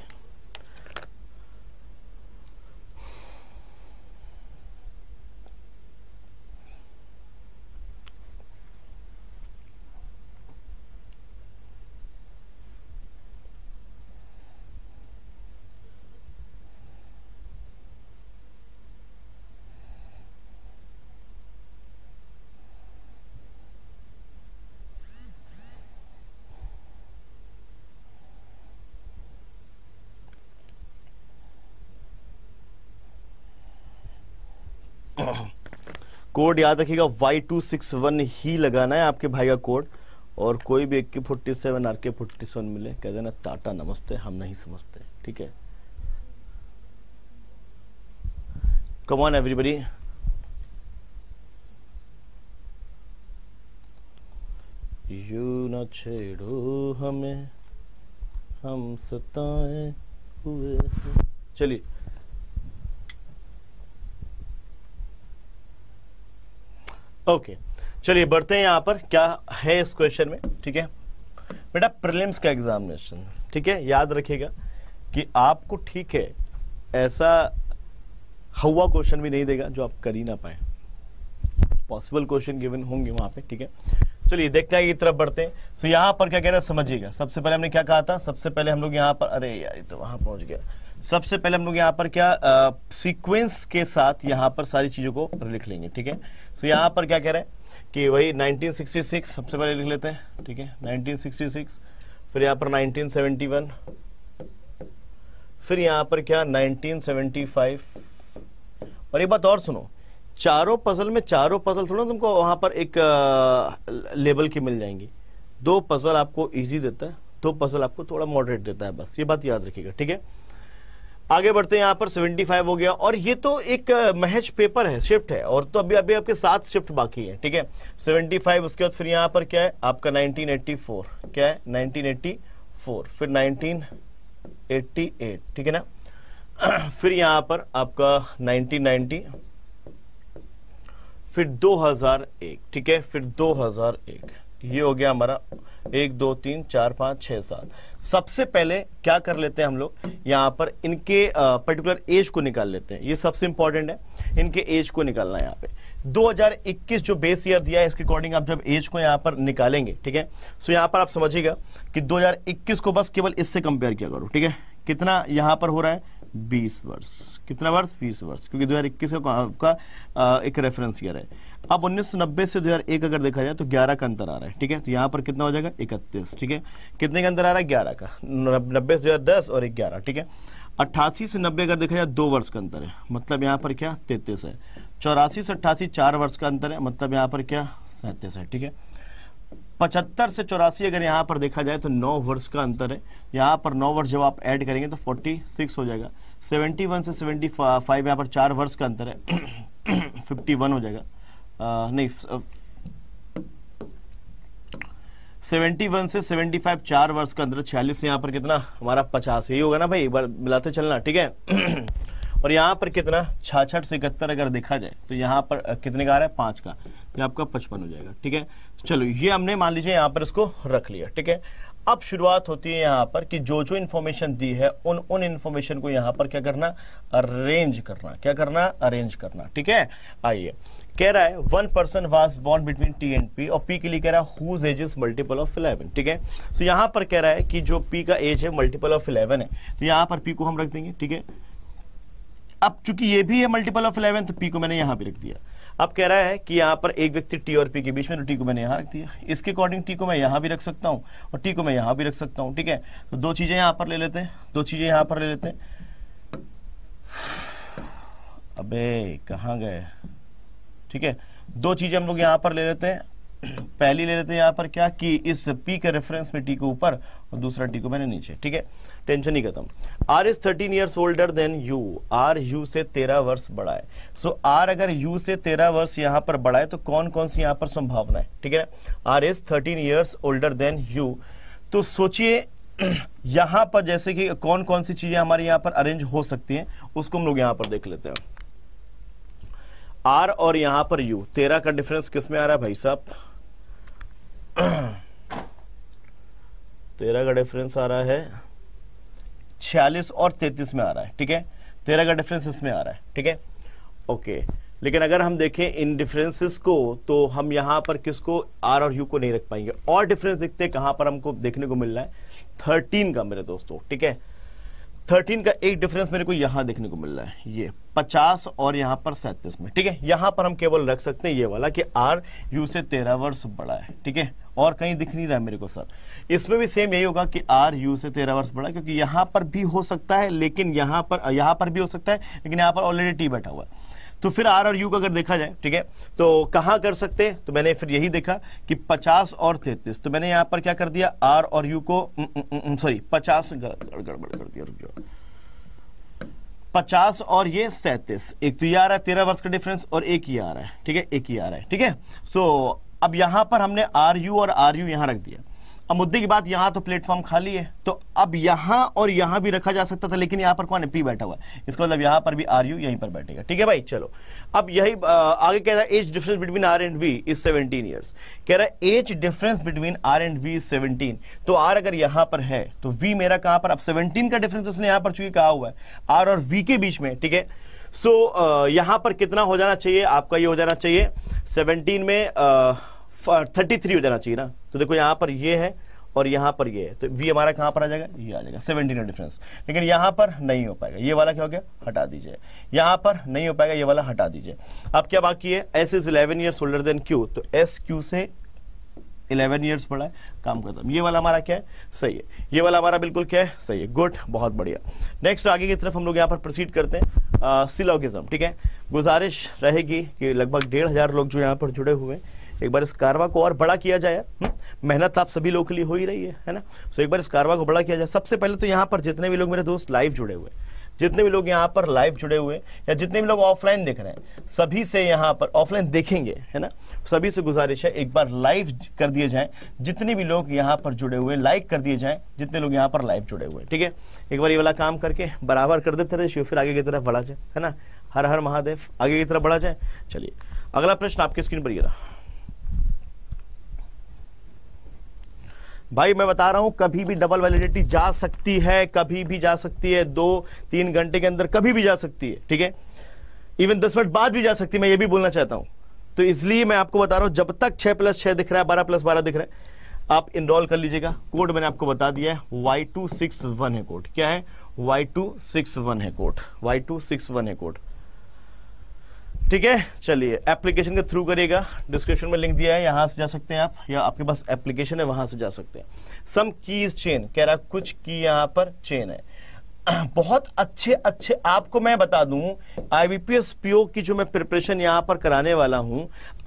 कोड याद रखिएगा वाई टू सिक्स वन ही लगाना है आपके भाई का कोड और कोई भी एक K forty seven R K forty seven मिले कह देना टाटा नमस्ते हम नहीं समझते ठीक है कम ऑन एवरीबडी यू न छेड़ो हमें हम सताए हुए चलिए ओके चलिए बढ़ते हैं यहां पर क्या है इस क्वेश्चन में ठीक है बेटा प्रिलिम्स का एग्जामिनेशन ठीक है याद रखिएगा कि आपको ठीक है ऐसा हवा क्वेश्चन भी नहीं देगा जो आप कर ही ना पाए पॉसिबल क्वेश्चन गिवन होंगे वहां पे ठीक है चलिए देखते हैं कि तरफ बढ़ते हैं सो यहां पर क्या कह रहा है समझिएगा सबसे पहले हमने क्या कहा था सबसे पहले हम लोग यहाँ पर अरे यार तो वहां पहुंच गया सबसे पहले हम लोग यहाँ पर क्या सीक्वेंस के साथ यहाँ पर सारी चीज़ों को लिख लेंगे ठीक है सो यहाँ पर क्या कह रहे हैं कि वही 1966 सबसे पहले लिख लेते हैं ठीक है 1966 फिर यहाँ पर 1971 फिर यहाँ पर क्या 1975 और एक बात और सुनो चारों पजल में चारों पजल थोड़ा तुमको वहाँ पर एक लेबल की मिल जाएंगी दो पजल आपको ईजी देता है दो पजल आपको थोड़ा मॉडरेट देता है बस ये बात याद रखिएगा ठीक है आगे बढ़ते हैं यहाँ पर सेवेंटी फाइव हो गया और ये तो एक महज पेपर है शिफ्ट है और तो अभी अभी आपके सात शिफ्ट बाकी है ठीक है सेवेंटी फाइव उसके बाद फिर यहाँ पर क्या है आपका नाइनटीन एट्टी फोर क्या है नाइनटीन एट्टी फोर फिर नाइनटीन एट्टी एट ठीक है ना फिर यहाँ पर आपका नाइनटीन नाइनटी फिर दो ठीक है फिर दो ये हो गया हमारा एक दो तीन चार पाँच छह सात सबसे पहले क्या कर लेते हैं हम लोग यहाँ पर इनके पर्टिकुलर एज को निकाल लेते हैं ये सबसे इंपॉर्टेंट है इनके एज को निकालना है यहाँ पे 2021 जो बेस ईयर दिया है इसके अकॉर्डिंग आप जब एज को यहाँ पर निकालेंगे ठीक है सो यहाँ पर आप समझिएगा कि 2021 को बस केवल इससे कंपेयर किया करो ठीक है कितना यहाँ पर हो रहा है 20 वर्ष कितना वर्ष 20 वर्ष क्योंकि 2021 का आपका एक रेफरेंस ईयर है अब 1990 से 2001 अगर देखा जाए तो 11 का अंतर आ रहा है ठीक है तो यहाँ पर कितना हो जाएगा 31 ठीक है कितने का अंतर आ रहा है 11 का नब्बे से दो और ग्यारह ठीक है अट्ठासी से नब्बे अगर देखा जाए दो वर्ष का अंतर है मतलब यहाँ पर क्या तैतीस है चौरासी से अट्ठासी चार वर्ष का अंतर है मतलब यहाँ पर क्या सैंतीस है ठीक है पचहत्तर से चौरासी अगर यहाँ पर देखा जाए तो नौ वर्ष का अंतर है यहाँ पर नौ वर्ष जब आप ऐड करेंगे तो फोर्टी सिक्स हो जाएगा सेवेंटी वन से सेवेंटी फाइव यहाँ पर चार वर्ष का अंतर है फिफ्टी वन हो जाएगा Uh, नहीं सेवेंटी uh, वन से सेवेंटी फाइव चार वर्ष के अंदर छियालीस यहाँ पर कितना हमारा पचास यही होगा ना भाई मिलाते चलना ठीक है और यहाँ पर कितना छाछठ से इकहत्तर अगर देखा जाए तो यहाँ पर uh, कितने का आ रहा है पाँच का तो आपका पचपन हो जाएगा ठीक है चलो ये हमने मान लीजिए यहाँ पर इसको रख लिया ठीक है अब शुरुआत होती है यहाँ पर कि जो जो इन्फॉर्मेशन दी है उन उन इन्फॉर्मेशन को यहाँ पर क्या करना अरेंज करना क्या करना अरेंज करना ठीक है आइए कह रहा है one person was born between T and P और पी के लिए कह रहा है whose age is multiple of eleven ठीक है सो so, यहां पर कह रहा है कि जो पी का एज है मल्टीपल ऑफ इलेवन है तो यहां पर पी को हम रख देंगे ठीक है अब चूंकि ये भी है मल्टीपल ऑफ इलेवन तो पी को मैंने यहां भी रख दिया अब कह रहा है कि यहां पर एक व्यक्ति टी और पी के बीच में टी तो को मैंने यहां रख दिया इसके अकॉर्डिंग टी को मैं यहां भी रख सकता हूं और टी को मैं यहां भी रख सकता हूं ठीक है तो दो चीज़ें यहां पर ले लेते हैं दो चीज़ें यहां पर ले लेते हैं अबे कहां गए ठीक है दो चीजें हम लोग यहां पर ले लेते हैं पहली ले लेते हैं यहां पर क्या कि इस पी के रेफरेंस में टी को ऊपर और दूसरा टी को मैंने नीचे ठीक है टेंशन नहीं खत्म R is thirteen years older than U R U से तेरह वर्ष बड़ा है सो so, आर अगर यू से तेरह वर्ष यहां पर बड़ा है तो कौन कौन सी यहां पर संभावना है ठीक है R is thirteen years older than U तो सोचिए यहां पर जैसे कि कौन कौन सी चीजें हमारे यहां पर अरेंज हो सकती हैं उसको हम लोग यहां पर देख लेते हैं आर और यहां पर यू तेरह का डिफरेंस किस में आ रहा है भाई साहब तेरह का डिफरेंस आ रहा है छियालीस और तैतीस में आ रहा है ठीक है तेरह का डिफरेंस इसमें आ रहा है ठीक है ओके लेकिन अगर हम देखें इन डिफरेंसेस को तो हम यहां पर किसको आर और यू को नहीं रख पाएंगे और डिफरेंस देखते हैं कहां पर हमको देखने को मिल रहा है थर्टीन का मेरे दोस्तों ठीक है थर्टीन का एक डिफरेंस मेरे को यहां देखने को मिल रहा है ये पचास और यहां पर सैंतीस में ठीक है यहां पर हम केवल रख सकते हैं ये वाला कि आर यू से तेरह वर्ष बड़ा है ठीक है और कहीं दिख नहीं रहा है मेरे को सर इसमें भी सेम यही होगा कि आर यू से तेरह वर्ष बड़ा क्योंकि यहां पर भी हो सकता है लेकिन यहां पर यहां पर भी हो सकता है लेकिन यहां पर ऑलरेडी टी बैठा हुआ है तो फिर आर और यू का अगर देखा जाए ठीक है तो कहां कर सकते तो मैंने फिर यही देखा कि पचास और तैतीस तो मैंने यहां पर क्या कर दिया आर और यू को सॉरी पचास गड़बड़ कर दिया रुक जाओ 50 और ये 37 एक तो ये आ रहा है तेरह वर्ष का डिफरेंस और एक ही आ रहा है ठीक है एक ही आ रहा है ठीक है सो अब यहां पर हमने आर यू और आर यू यहां रख दिया अब मुद्दे की बात यहां तो प्लेटफॉर्म खाली है तो अब यहां और यहां भी रखा जा सकता था लेकिन यहां पर कौन है पी बैठा हुआ है इसका मतलब यहां पर भी आर यू यहीं पर बैठेगा ठीक है भाई चलो अब यही आगे कह रहा है age difference between R and V is seventeen years कह रहा है age difference between R and V is seventeen तो आर अगर यहां पर है तो वी मेरा कहां पर अब सेवनटीन का डिफरेंस उसने यहां पर चूंकि कहा हुआ है आर और वी के बीच में ठीक है सो यहां पर कितना हो जाना चाहिए आपका ये हो जाना चाहिए सेवनटीन में थर्टी थ्री हो जाना चाहिए ना तो देखो यहां पर ये है और यहां पर ये तो वी हमारा कहां पर आ जाएगा ये आ जाएगा सेवेंटीन का डिफरेंस लेकिन यहां पर नहीं हो पाएगा ये वाला क्या हो गया हटा दीजिए यहां पर नहीं हो पाएगा ये वाला हटा दीजिए अब क्या बाकी है S is eleven year older than Q तो एस क्यू से इलेवन ईयर्स बड़ा है काम करता हूँ ये वाला हमारा क्या है सही है ये वाला हमारा बिल्कुल क्या है सही है गुड बहुत बढ़िया नेक्स्ट आगे की तरफ हम लोग यहाँ पर प्रोसीड करते हैं सिलोगिज्म ठीक है गुजारिश रहेगी कि लगभग डेढ़ हज़ार लोग जो यहाँ पर जुड़े हुए हैं एक बार इस कारवा को और बड़ा किया जाए हम्म? मेहनत तो आप सभी लोगों के लिए हो ही रही है है ना सो एक बार इस कारवा को बड़ा किया जाए सबसे पहले तो यहाँ पर जितने भी लोग मेरे दोस्त लाइव जुड़े हुए जितने भी लोग यहाँ पर लाइव जुड़े हुए या जितने भी लोग ऑफलाइन देख रहे हैं सभी से यहाँ पर ऑफलाइन देखेंगे है ना सभी से गुजारिश है एक बार लाइव कर दिए जाएं जितने भी लोग यहाँ पर जुड़े हुए लाइक कर दिए जाएं जितने लोग यहाँ पर लाइव जुड़े हुए ठीक है एक बार ये वाला काम करके बराबर कर देते रहे फिर आगे की तरफ बढ़ा जाए है ना हर हर महादेव आगे की तरफ बढ़ा जाए चलिए अगला प्रश्न आपके स्क्रीन पर ये रहा भाई मैं बता रहा हूं कभी भी डबल वैलिडिटी जा सकती है कभी भी जा सकती है दो तीन घंटे के अंदर कभी भी जा सकती है ठीक है इवन दस मिनट बाद भी जा सकती है मैं ये भी बोलना चाहता हूं तो इसलिए मैं आपको बता रहा हूं जब तक छह प्लस छह दिख रहा है बारह प्लस बारह दिख रहा है आप इनरोल कर लीजिएगा कोड मैंने आपको बता दिया है वाई टू सिक्स वन है कोड क्या है वाई टू सिक्स वन है code Y two six one है कोड ठीक है चलिए एप्लीकेशन के थ्रू करिएगा डिस्क्रिप्शन में लिंक दिया है यहां से जा सकते हैं आप या आपके पास एप्लीकेशन है वहां से जा सकते हैं सम कीज चेन कह रहा कुछ की यहां पर चेन है बहुत अच्छे अच्छे आपको मैं बता दूं आईबीपीएस पीओ की जो मैं प्रिपरेशन यहां पर कराने वाला हूं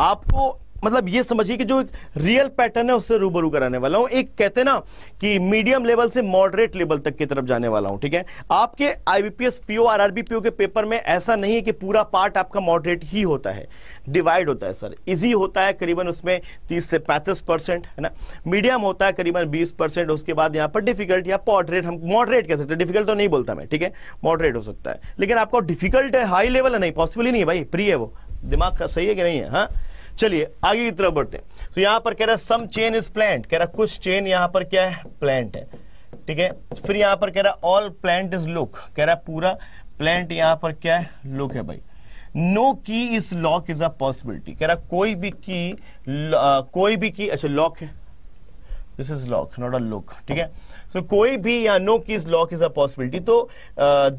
आपको मतलब ये समझिए कि जो एक रियल पैटर्न है उससे रूबरू कराने वाला हूं एक कहते ना कि मीडियम लेवल से मॉडरेट लेवल तक की तरफ जाने वाला हूं ठीक है आपके आईबीपीएस पीओ आरआरबी पीओ के पेपर में ऐसा नहीं है कि पूरा पार्ट आपका मॉडरेट ही होता है डिवाइड होता है सर इजी होता है करीबन उसमें तीस से पैंतीस परसेंट है ना मीडियम होता है करीबन बीस परसेंट उसके बाद यहां पर डिफिकल्ट या मॉडरेट हम मॉडरेट कह सकते हैं डिफिकल्ट तो नहीं बोलता मैं ठीक है मॉडरेट हो सकता है लेकिन आपको डिफिकल्ट है हाई लेवल है नहीं पॉसिबल ही नहीं है भाई प्री है वो दिमाग का सही है कि नहीं है हाँ चलिए आगे की तरफ बढ़ते हैं तो यहां पर कह रहा है सम चेन इज प्लांट कह रहा कुछ चेन यहां पर क्या है प्लांट है ठीक है फिर यहां पर कह रहा ऑल प्लांट इज लुक कह रहा पूरा प्लांट यहां पर क्या है लुक है भाई no key is lock is a possibility कह रहा कोई भी की कोई भी की अच्छा लॉक है this is lock not a look ठीक है So, कोई भी या no key is lock is a possibility तो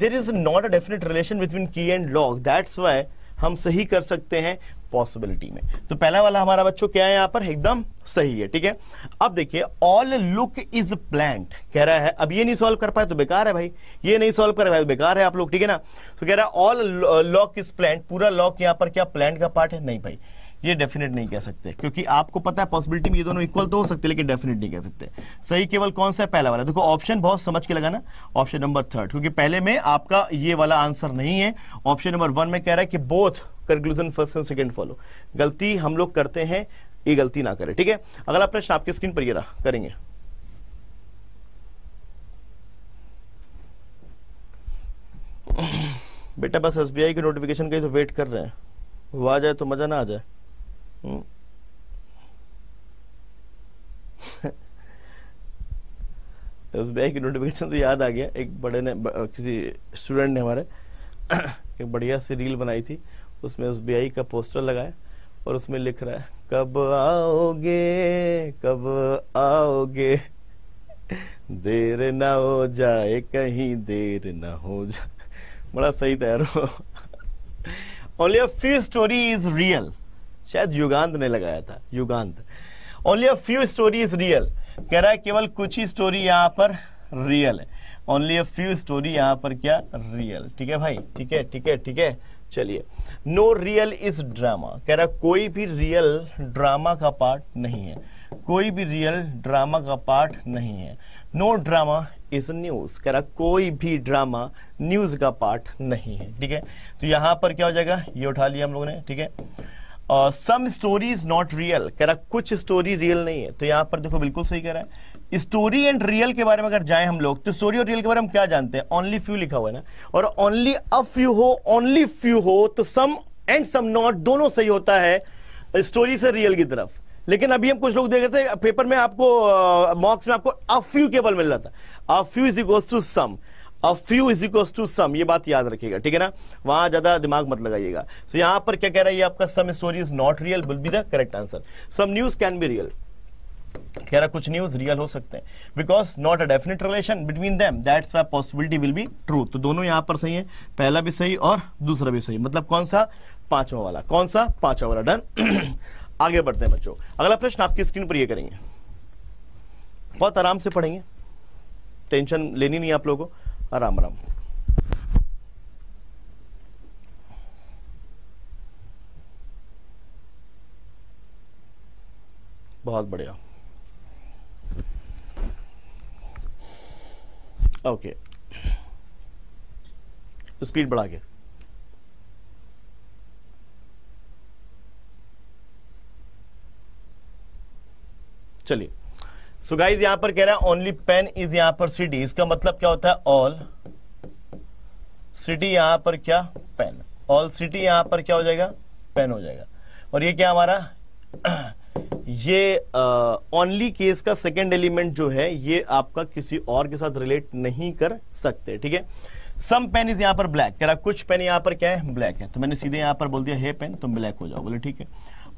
there is not a definite relation between key and lock that's why हम सही कर सकते हैं पॉसिबिलिटी में तो पहला वाला हमारा बच्चों क्या है यहां पर एकदम सही है ठीक है अब देखिए ऑल लुक इज प्लैंट कह रहा है अब ये नहीं सॉल्व कर पाए तो बेकार है भाई ये नहीं सॉल्व कर पाए तो बेकार है आप लोग ठीक है ना तो कह रहा है ऑल लॉक इज प्लैंट पूरा लॉक यहां पर क्या प्लैंट का पार्ट है नहीं भाई ये डेफिनेट नहीं कह सकते क्योंकि आपको पता है पॉसिबिलिटी में ये दोनों इक्वल तो हो सकते हैं लेकिन डेफिनेट नहीं कह सकते सही केवल कौन सा है पहला वाला देखो ऑप्शन बहुत समझ के लगाना ऑप्शन नंबर थर्ड क्योंकि पहले में आपका ये वाला आंसर नहीं है ऑप्शन नंबर वन में कह रहा है कि both conclusion first and second follow गलती हम लोग करते हैं ये गलती ना करें ठीक है अगला प्रश्न आपके स्क्रीन पर ये रहा करेंगे बेटा बस एसबीआई के नोटिफिकेशन का वेट कर रहे हैं वो आ जाए तो मजा ना आ जाए हम्म। एस की नोटिफिकेशन तो याद आ गया एक बड़े ने किसी स्टूडेंट ने हमारे एक बढ़िया सी रील बनाई थी उसमें एस बीआई का पोस्टर लगाया और उसमें लिख रहा है कब आओगे कब आओगे देर ना हो जाए कहीं देर ना हो जाए बड़ा सही तैयार only a few story is real शायद युगांत ने लगाया था Yugant only a few story is real कह रहा है केवल कुछ ही स्टोरी यहाँ पर रियल है ओनली अ फ्यू स्टोरी यहाँ पर क्या रियल ठीक है भाई ठीक है ठीक है ठीक है चलिए नो रियल इज ड्रामा कह रहा कोई भी रियल ड्रामा का पार्ट नहीं है कोई भी रियल ड्रामा का पार्ट नहीं है नो ड्रामा इज न्यूज कह रहा कोई भी ड्रामा न्यूज का पार्ट नहीं है ठीक है तो यहां पर क्या हो जाएगा ये उठा लिया हम लोगों ने ठीक है some story is not real कह रहा कुछ स्टोरी रियल नहीं है तो यहां पर देखो बिल्कुल सही कह रहा है स्टोरी एंड रियल के बारे में अगर जाए हम लोग तो स्टोरी और रियल के बारे में क्या जानते हैं ओनली फ्यू लिखा हुआ है ना और ओनली अ फ्यू हो ओनली फ्यू हो तो सम एंड सम नॉट दोनों सही होता है स्टोरी से रियल की तरफ लेकिन अभी हम कुछ लोग देख रहे थे पेपर में आपको मॉक्स में आपको अ फ्यू केबल मिल रहा था a few is equals to some अब few is equal to some ये बात याद रखिएगा ठीक है ना वहां ज्यादा दिमाग मत लगाइएगा सो so, यहां पर क्या कह रहा है ये आपका some story is not real will be the correct answer some news can be real कह रहा कुछ न्यूज रियल हो सकते हैं because not a definite relation between them that's why possibility will be true तो दोनों यहां पर सही है पहला भी सही और दूसरा भी सही मतलब कौन सा पांचवा वाला कौन सा पांचवा वाला डन आगे बढ़ते हैं बच्चों अगला प्रश्न आपकी स्क्रीन पर ये करेंगे बहुत आराम से पढ़ेंगे टेंशन लेनी नहीं आप लोगों को राम राम बहुत बढ़िया ओके स्पीड बढ़ा के चलिए सो गाइज यहां पर कह रहा है ओनली पेन इज यहां पर सिटी इसका मतलब क्या होता है ऑल सिटी यहां पर क्या पेन ऑल सिटी यहां पर क्या हो जाएगा पेन हो जाएगा और ये क्या हमारा ये ओनली केस का सेकेंड एलिमेंट जो है ये आपका किसी और के साथ रिलेट नहीं कर सकते ठीक है सम पेन इज यहां पर ब्लैक कह रहा कुछ पेन यहां पर क्या है ब्लैक है तो मैंने सीधे यहां पर बोल दिया हे पेन तुम ब्लैक हो जाओ बोले ठीक है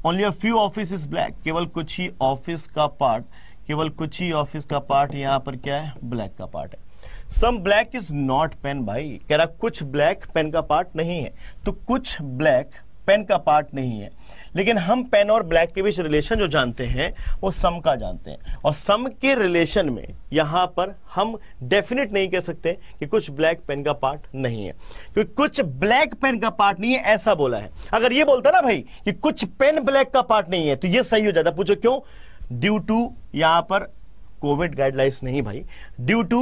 only a few office is black केवल कुछ ही ऑफिस का पार्ट केवल कुछ ही ऑफिस का पार्ट यहां पर क्या है ब्लैक का पार्ट है some black is not pen भाई कह रहा कुछ ब्लैक पेन का पार्ट नहीं है तो कुछ ब्लैक पेन का पार्ट नहीं है लेकिन हम पेन और ब्लैक के बीच रिलेशन जो जानते हैं वो सम का जानते हैं और सम के रिलेशन में यहां पर हम डेफिनेट नहीं कह सकते कि कुछ ब्लैक पेन का पार्ट नहीं है क्योंकि कुछ ब्लैक पेन का पार्ट नहीं है ऐसा बोला है अगर ये बोलता ना भाई कि कुछ पेन ब्लैक का पार्ट नहीं है तो ये सही हो जाता पूछो क्यों ड्यू टू यहां पर कोविड गाइडलाइंस नहीं भाई ड्यू टू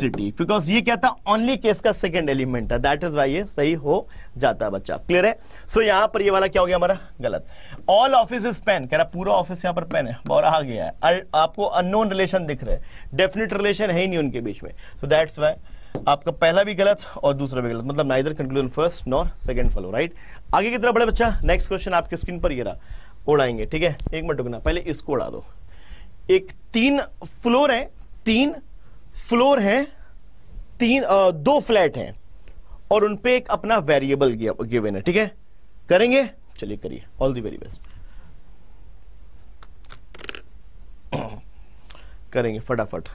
सिटी बिकॉज ये क्या था ओनली केस का सेकेंड एलिमेंट था दैट इज वाई ये सही हो जाता है बच्चा क्लियर है सो so, यहां पर ये वाला क्या हो गया हमारा गलत ऑल ऑफिस इज पेन कह रहा पूरा ऑफिस यहां पर पेन है और आ गया है और आपको अननोन रिलेशन दिख रहे डेफिनेट रिलेशन है ही नहीं उनके बीच में सो दैट्स वाई आपका पहला भी गलत और दूसरा भी गलत मतलब neither conclusion first nor second follow right आगे की तरफ बड़े बच्चा नेक्स्ट क्वेश्चन आपके स्क्रीन पर ये रहा उड़ाएंगे ठीक है एक मिनट रुकना पहले इसको उड़ा दो एक तीन फ्लोर है तीन फ्लोर है तीन आ, दो फ्लैट हैं और उनपे एक अपना वेरिएबल गिवन है ठीक है करेंगे चलिए करिए ऑल दी वेरी बेस्ट करेंगे फटाफट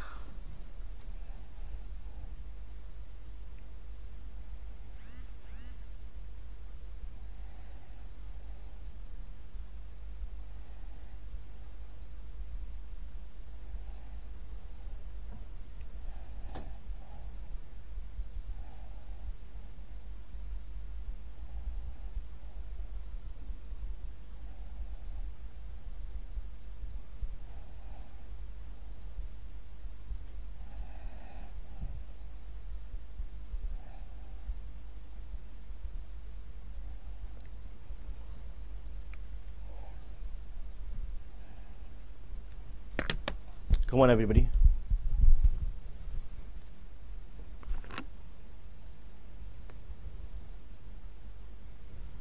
Come on, everybody.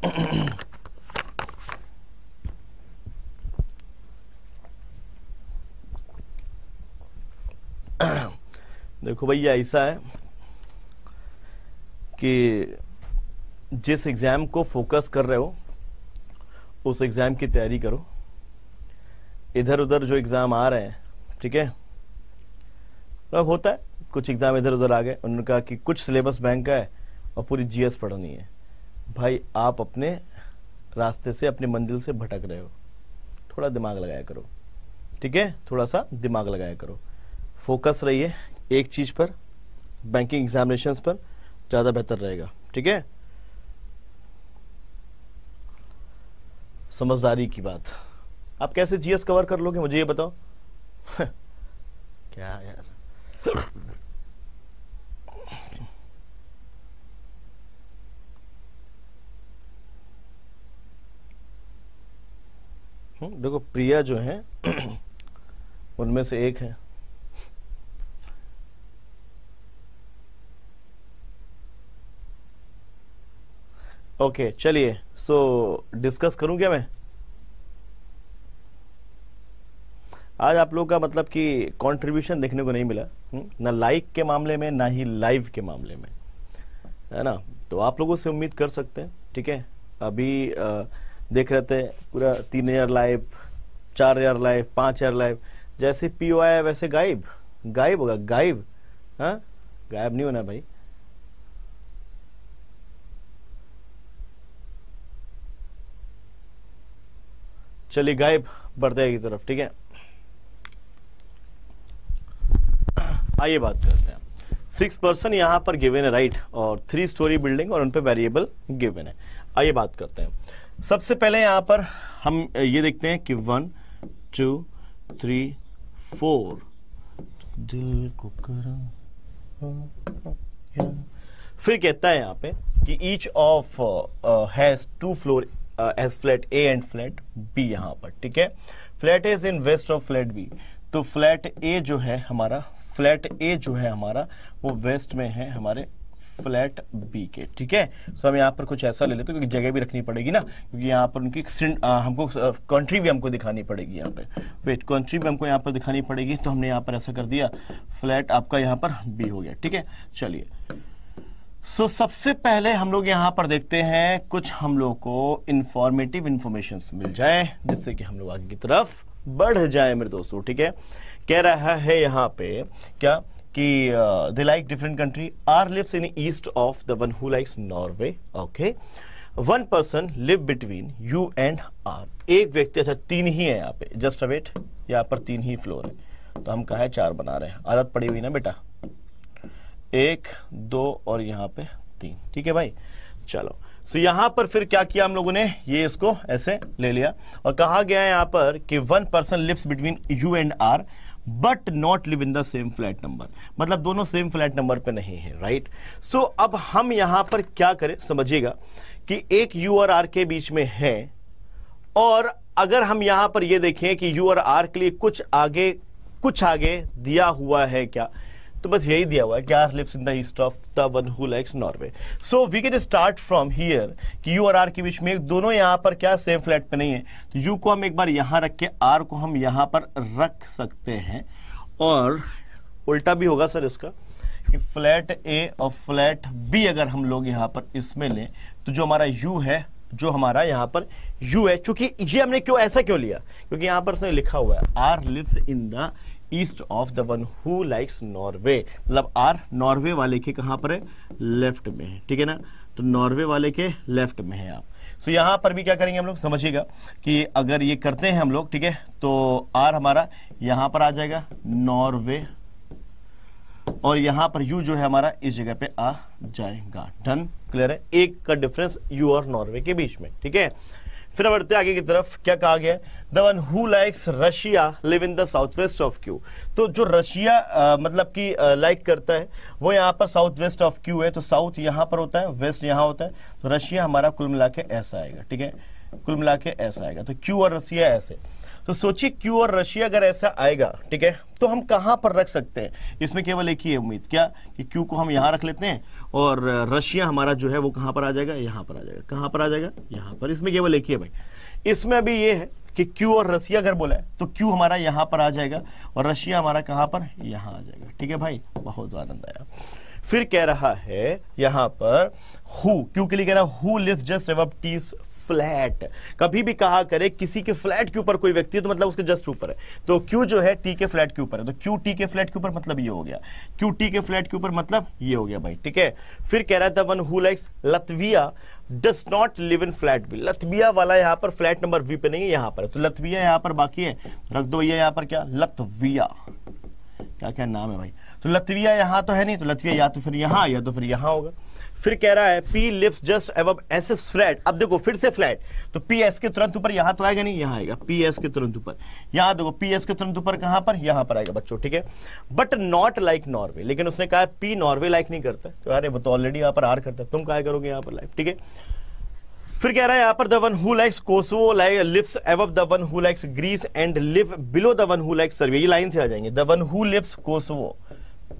देखो भैया ऐसा है कि जिस एग्ज़ाम को फोकस कर रहे हो उस एग्ज़ाम की तैयारी करो इधर उधर जो एग्ज़ाम आ रहे हैं ठीक है तो अब होता है कुछ एग्ज़ाम इधर उधर आ गए उन्होंने कहा कि कुछ सिलेबस बैंक का है और पूरी जीएस पढ़नी है भाई आप अपने रास्ते से अपनी मंजिल से भटक रहे हो थोड़ा दिमाग लगाया करो ठीक है थोड़ा सा दिमाग लगाया करो फोकस रहिए एक चीज़ पर बैंकिंग एग्जामिनेशन पर ज़्यादा बेहतर रहेगा ठीक है समझदारी की बात आप कैसे जीएस कवर कर लोगे मुझे ये बताओ क्या यार हम्म, देखो प्रिया जो है उनमें से एक है ओके चलिए सो डिस्कस करूं क्या मैं आज आप लोग का मतलब कि कंट्रीब्यूशन देखने को नहीं मिला हम्म? ना लाइक के मामले में ना ही लाइव के मामले में है ना तो आप लोगों से उम्मीद कर सकते हैं ठीक है अभी आ, देख रहे थे पूरा तीन हजार लाइव चार हजार लाइव पाँच हजार लाइव जैसे पी ओ आया वैसे गायब गायब होगा गायब हाँ गायब नहीं होना भाई चलिए गायब बढ़ते की तरफ ठीक है आइए बात करते हैं सिक्स पर्सन यहाँ पर गिवेन है राइट और थ्री स्टोरी बिल्डिंग और उनपे वेरिएबल गिवेन है आइए बात करते हैं सबसे पहले यहाँ पर हम ये देखते हैं कि वन टू थ्री फोर दिल को करो फिर कहता है यहाँ पे कि each of has two floor as flat A and flat B यहाँ पर ठीक है flat is in west of flat B तो फ्लैट ए जो है हमारा फ्लैट ए जो है हमारा वो वेस्ट में है हमारे फ्लैट बी के ठीक है सो हम यहाँ पर कुछ ऐसा ले लेते हैं क्योंकि जगह भी रखनी पड़ेगी ना क्योंकि यहाँ पर उनकी आ, हमको कंट्री भी हमको दिखानी पड़ेगी यहाँ पे वेट कंट्री भी हमको यहाँ पर दिखानी पड़ेगी तो हमने यहाँ पर ऐसा कर दिया फ्लैट आपका यहाँ पर बी हो गया ठीक है चलिए सो so, सबसे पहले हम लोग यहाँ पर देखते हैं कुछ हम लोग को इंफॉर्मेटिव इंफॉर्मेशन मिल जाए जिससे कि हम लोग आगे की तरफ बढ़ जाए मेरे दोस्तों ठीक है कह रहा है यहाँ पे क्या कि they like different country R lives in east of the one who likes Norway okay one person live between U and R एक व्यक्ति अच्छा तीन ही है यहाँ पे जस्ट अवेट यहाँ पर तीन ही फ्लोर है तो हम कहा है चार बना रहे हैं आदत पड़ी हुई ना बेटा एक दो और यहाँ पे तीन ठीक है भाई चलो सो so, यहाँ पर फिर क्या किया हम लोगों ने ये इसको ऐसे ले लिया और कहा गया है यहाँ पर कि one person lives between U and R but not live in the same flat number मतलब दोनों सेम फ्लैट नंबर पे नहीं है राइट right? सो so, अब हम यहां पर क्या करें समझिएगा कि एक यू और आर के बीच में है और अगर हम यहां पर यह देखें कि यू और आर के लिए कुछ आगे कुछ आगे दिया हुआ है क्या तो बस यही दिया हुआ है कि R lives in the east of the one who likes Norway so we can start from here कि यू और आर के बीच में दोनों यहां पर क्या सेम फ्लैट पे नहीं है तो यू को हम एक बार यहां रख के आर को हम यहां पर रख सकते हैं और उल्टा भी होगा सर इसका कि फ्लैट ए और फ्लैट बी अगर हम लोग यहां पर इसमें लें तो जो हमारा यू है जो हमारा यहां पर यू है चूंकि ये हमने क्यों ऐसा क्यों लिया क्योंकि यहां पर उसने लिखा हुआ है R lives in the east of the one who likes Norway मतलब आर नॉर्वे वाले के कहां पर है लेफ्ट में है ठीक है ना तो नॉर्वे वाले के लेफ्ट में है आप सो so, यहां पर भी क्या करेंगे हम लोग समझिएगा कि अगर ये करते हैं हम लोग ठीक है तो आर हमारा यहां पर आ जाएगा नॉर्वे और यहां पर यू जो है हमारा इस जगह पे आ जाएगा डन क्लियर है एक का डिफरेंस यू और नॉर्वे के बीच में ठीक है फिर बढ़ते आगे की तरफ क्या कहा गया the one who likes Russia live in the south west of Q तो जो रशिया मतलब कि लाइक करता है वो यहाँ पर साउथ वेस्ट ऑफ क्यू है तो साउथ यहाँ पर होता है वेस्ट यहाँ होता है तो रशिया हमारा कुल मिला के ऐसा आएगा ठीक है कुल मिला के ऐसा आएगा तो क्यू और रशिया ऐसे तो सोचिए क्यू और रशिया अगर ऐसा आएगा ठीक है तो हम कहाँ पर रख सकते हैं इसमें केवल एक ही है उम्मीद क्या कि क्यू को हम यहाँ रख लेते हैं और रशिया हमारा जो है वो कहां पर आ जाएगा यहां पर आ जाएगा कहां पर आ जाएगा यहां पर इसमें केवल एक ही है भाई इसमें अभी ये है कि क्यू और रशिया अगर बोला है तो क्यू हमारा यहाँ पर आ जाएगा और रशिया हमारा कहां पर यहाँ आ जाएगा ठीक है भाई बहुत आनंद आया फिर कह रहा है यहां पर हु क्यू के लिए कह रहा हु लिस्ट जस्ट रेवअप टीस फ्लैट कभी भी कहा करे किसी के फ्लैट के ऊपर कोई व्यक्ति है तो मतलब उसके जस्ट ऊपर है तो क्यू जो है टी के फ्लैट के ऊपर है तो क्यू टी के फ्लैट के ऊपर मतलब ये हो गया क्यू टी के फ्लैट के ऊपर मतलब ये हो गया भाई ठीक है फिर कह रहा था one who likes Latvia does not live in flat B Latvia वाला यहां पर फ्लैट नंबर वी पे नहीं है यहां पर तो लतविया यहां पर बाकी है रख दो भैया यहां पर क्या लतविया क्या क्या नाम है भाई तो लतविया यहां तो है नहीं तो लतविया या तो फिर यहां या तो फिर यहां होगा फिर कह रहा है P lips just above S S flat अब देखो फिर से फ्लैट तो पी एस के तुरंत ऊपर यहां तो आएगा नहीं यहां आएगा पी एस के तुरंत ऊपर यहां देखो पी एस के तुरंत ऊपर कहां पर यहां पर आएगा बच्चों ठीक है बट नॉट लाइक नॉर्वे लेकिन उसने कहा पी नॉर्वे लाइक नहीं करता तो अरे वो तो ऑलरेडी यहां पर आर करता तुम क्या करोगे यहां पर लाइफ ठीक है फिर कह रहा है यहां पर the one who likes Kosovo like lives above the one who likes Greece and live below the one who likes Serbia ये लाइन से आ जाएंगे the one who lives Kosovo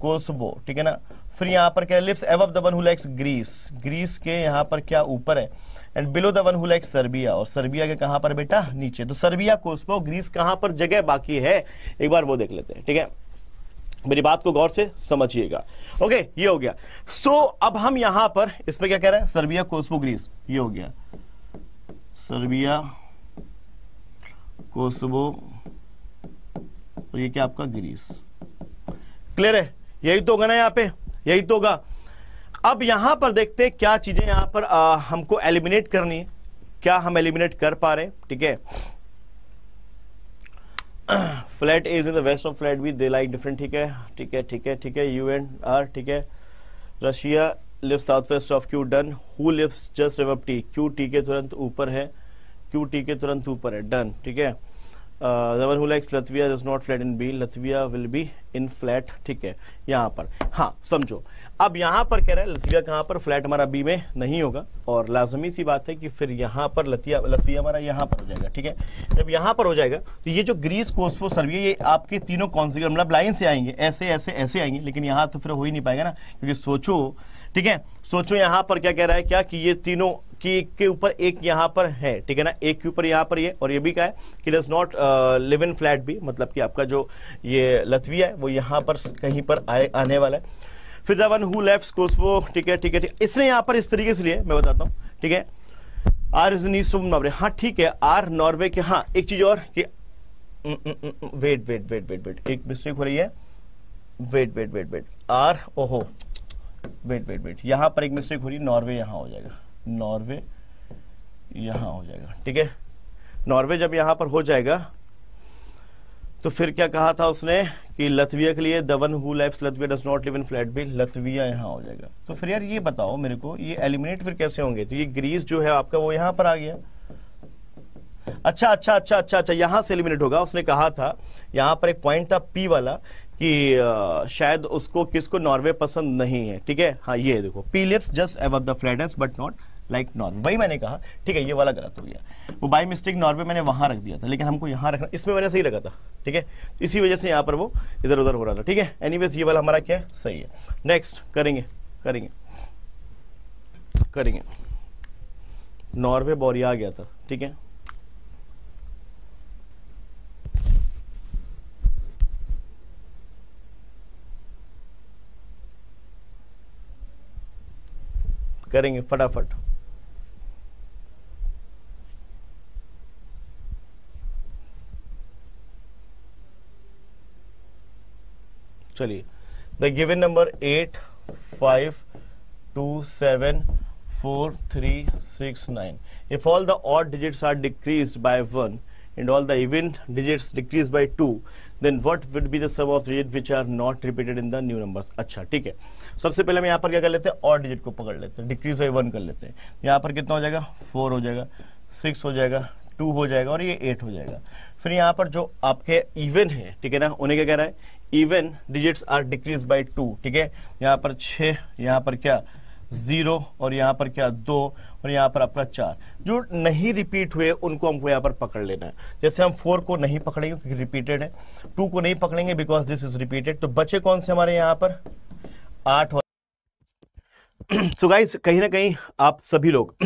Kosovo ठीक है ना फिर यहां पर क्या lives above the one who likes Greece Greece के यहां पर क्या ऊपर है and below the one who like Serbia और सर्बिया के कहां पर बेटा नीचे तो सर्बिया कोस्पो ग्रीस कहां पर जगह बाकी है एक बार वो देख लेते हैं ठीक है मेरी बात को गौर से समझिएगा ओके ये हो गया सो so, अब हम यहां पर इसमें क्या कह रहे हैं सर्बिया कोस्पो ग्रीस ये हो गया सर्बिया कोस्बो और ये क्या आपका ग्रीस क्लियर है यही तो होगा ना यहां पे यही तो होगा अब यहां पर देखते क्या चीजें यहां पर आ, हमको एलिमिनेट करनी है क्या हम एलिमिनेट कर पा रहे ठीक है flat is in the west of flat भी दे लाइक डिफरेंट ठीक है ठीक है ठीक है ठीक है यू एन आर ठीक है Russia live south west of Q one who lives just river T Q T के तुरंत ऊपर है क्यू टी के तुरंत ऊपर है डन ठीक है Uh, the one who likes Latvia does not flat in B. Latvia will be in flat. ठीक है यहाँ पर हाँ समझो अब यहाँ पर कह रहा है लतविया कहाँ पर फ्लैट हमारा बी में नहीं होगा और लाजमी सी बात है कि फिर यहाँ पर लतिया लतविया हमारा यहाँ पर हो जाएगा ठीक है जब यहाँ पर हो जाएगा तो ये जो ग्रीस कोसफो सर्विया ये आपके तीनों कॉन्सिगर मतलब लाइन से आएंगे ऐसे ऐसे ऐसे आएंगे लेकिन यहां तो फिर हो ही नहीं पाएगा ना क्योंकि सोचो ठीक है सोचो यहाँ पर क्या कह रहा है क्या कि ये तीनों कि एक के ऊपर एक यहां पर है ठीक है ना एक के ऊपर यहां पर ये और ये भी क्या है कि does not live in flat भी मतलब कि आपका जो ये लतविया है वो यहां पर कहीं पर आए आने वाला है फिर दन हु लेफ्ट कोस वो ठीक है ठीक है ठीक इसने यहां पर इस तरीके से लिए मैं बताता हूँ ठीक है आर इज नीस नॉर्वे हाँ ठीक है आर नॉर्वे के हाँ एक चीज और कि wait wait wait wait wait एक मिस्टेक हो रही है wait wait wait wait R ओहो वेट वेट वेट यहां पर एक मिस्टेक हो रही है नॉर्वे यहां हो जाएगा नॉर्वे यहां हो जाएगा ठीक है नॉर्वे जब यहां पर हो जाएगा तो फिर क्या कहा था उसने कि लतविया के लिए the one who life Latvia does not live in flat भी लतविया यहां हो जाएगा तो फिर यार ये बताओ मेरे को ये एलिमिनेट फिर कैसे होंगे तो ये ग्रीस जो है आपका वो यहां पर आ गया अच्छा अच्छा अच्छा अच्छा अच्छा यहां से एलिमिनेट होगा उसने कहा था यहां पर एक पॉइंट था पी वाला कि शायद उसको किसको नॉर्वे पसंद नहीं है ठीक है हाँ ये देखो P lips just above the flat but not like Norway वही मैंने कहा ठीक है ये वाला गलत हो गया वो बाई मिस्टेक नॉर्वे मैंने वहां रख दिया था लेकिन हमको यहाँ रखना इसमें मैंने सही रखा था ठीक है इसी वजह से यहाँ पर वो इधर उधर हो रहा था ठीक है एनीवेज ये वाला हमारा क्या है सही है नेक्स्ट करेंगे करेंगे करेंगे नॉर्वे बोरिया आ गया था ठीक है करेंगे फटाफट चलिए the given number eight five two seven four three six nine if all the odd digits are decrease by one and all the even digits decrease by two then what would be the sum of digit which are not repeated in the new numbers अच्छा ठीक है सबसे पहले हम यहाँ पर क्या कर लेते हैं ऑट डिजिट को पकड़ लेते हैं डिक्रीज बाई वन कर लेते हैं यहाँ पर कितना हो जाएगा फोर हो जाएगा सिक्स हो जाएगा टू हो जाएगा और ये एट हो जाएगा फिर यहाँ पर जो आपके इवेंट है ठीक है ना उन्हें क्या कह रहा है even digits are decrease by two ठीक है यहां पर छ यहां पर क्या जीरो और यहां पर क्या दो और यहां पर आपका चार जो नहीं रिपीट हुए उनको हमको यहां पर पकड़ लेना है जैसे हम फोर को नहीं पकड़ेंगे क्योंकि रिपीटेड है टू को नहीं पकड़ेंगे बिकॉज दिस इज रिपीटेड तो बचे कौन से हमारे यहां पर आठ और सो गाइस कहीं ना कहीं आप सभी लोग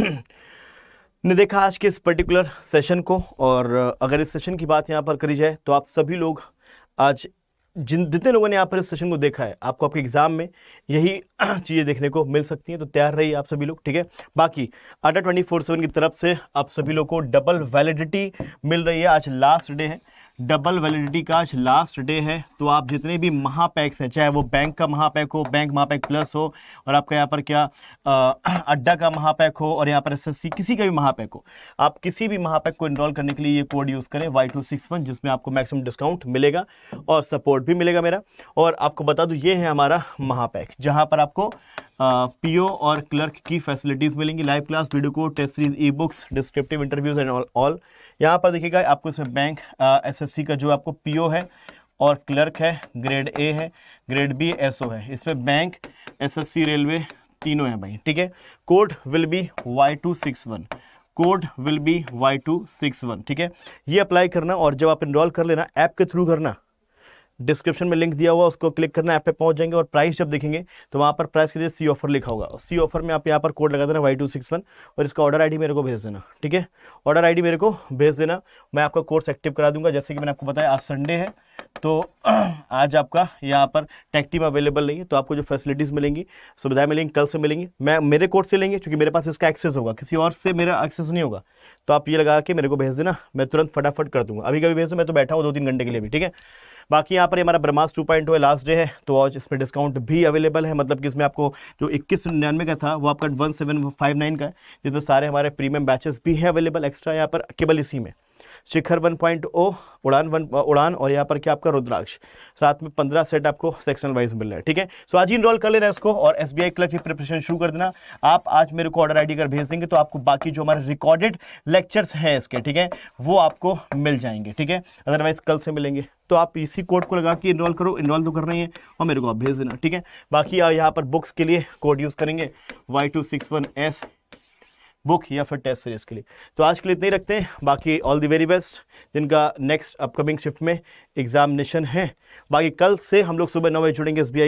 ने देखा आज के इस पर्टिकुलर सेशन को और अगर इस सेशन की बात यहाँ पर करी जाए तो आप सभी लोग आज जिन जितने लोगों ने यहाँ पर इस सेशन को देखा है आपको आपके एग्जाम में यही चीज़ें देखने को मिल सकती हैं तो तैयार रहिए आप सभी लोग ठीक है बाकी आटा ट्वेंटी फोर सेवन की तरफ से आप सभी लोग को डबल वैलिडिटी मिल रही है आज लास्ट डे है डबल वैलिडिटी का आज लास्ट डे है तो आप जितने भी महापैक्स हैं चाहे वो बैंक का महापैक हो बैंक महापैक प्लस हो और आपका यहाँ पर क्या अड्डा का महापैक हो और यहाँ पर एसएससी किसी का भी महापैक हो आप किसी भी महापैक को इनरोल करने के लिए ये कोड यूज़ करें वाई टू सिक्स वन जिसमें आपको मैक्सिमम डिस्काउंट मिलेगा और सपोर्ट भी मिलेगा मेरा और आपको बता दूँ ये है हमारा महापैक जहाँ पर आपको ओ और क्लर्क की फैसिलिटीज़ मिलेंगी लाइव क्लास वीडियो को test series e books descriptive interviews and all यहाँ पर देखिएगा आपको इसमें बैंक एसएससी का जो आपको पीओ है और क्लर्क है ग्रेड ए है ग्रेड बी एसओ है इसमें बैंक एसएससी रेलवे तीनों हैं भाई ठीक है code will be Y two six one code will be Y two six one ठीक है ये अप्लाई करना और जब आप इनरोल कर लेना ऐप के थ्रू करना डिस्क्रिप्शन में लिंक दिया हुआ उसको क्लिक करना ऐप पे पहुंच जाएंगे और प्राइस जब देखेंगे तो वहाँ पर प्राइस के लिए सी ऑफर लिखा होगा सी ऑफर में आप यहाँ पर कोड लगा देना वाई टू सिक्स वन और इसका ऑर्डर आईडी मेरे को भेज देना ठीक है ऑर्डर आईडी मेरे को भेज देना मैं आपका कोर्स एक्टिव करा दूंगा जैसे कि मैंने आपको बताया आज संडे है तो आज आपका यहाँ पर टेक टीम अवेलेबल नहीं है तो आपको जो फैसिलिटीज़ मिलेंगी सुविधाएं मिलेंगी कल से मिलेंगी मैं मेरे कोर्स से लेंगे क्योंकि मेरे पास इसका एक्सेस होगा किसी और से मेरा एक्सेस नहीं होगा तो आप ये लगा के मेरे को भेज देना मैं तुरंत फटाफट कर दूंगा अभी कभी भेज दो मैं तो बैठा हूँ दो तीन घंटे के लिए भी ठीक है बाकी यहाँ पर हमारा ब्रह्मास टू पॉइंट है लास्ट डे है तो आज इसमें डिस्काउंट भी अवेलेबल है मतलब कि इसमें आपको जो इक्कीस निन्यानवे का था वो आपका वन सेवन फाइव नाइन का है जिसमें सारे हमारे प्रीमियम बैचेस भी हैं अवेलेबल एक्स्ट्रा यहाँ पर केवल इसी में शिखर ओ oh, उड़ान वन उड़ान और यहाँ पर क्या आपका रुद्राक्ष साथ में पंद्रह सेट आपको सेक्शन वाइज मिल रहा है ठीक है सो आज ही इनरोल कर लेना इसको और एस बी क्लर्क की प्रिपरेशन शुरू कर देना आप आज मेरे को ऑर्डर आईडी कर भेज देंगे तो आपको बाकी जो हमारे रिकॉर्डेड लेक्चर्स हैं इसके ठीक है वो आपको मिल जाएंगे ठीक है अदरवाइज कल से मिलेंगे तो आप इसी कोड को लगा के इनरोल करो इनरोल तो कर रहे हैं और मेरे को आप भेज देना ठीक है बाकी यहाँ पर बुक्स के लिए कोड यूज़ करेंगे Y two six one S book या फिर टेस्ट सीरीज के लिए तो आज के लिए इतने ही रखते हैं बाकी ऑल द वेरी बेस्ट जिनका नेक्स्ट अपकमिंग शिफ्ट में एग्जामिनेशन है बाकी कल से हम लोग सुबह नौ बजे जुड़ेंगे एस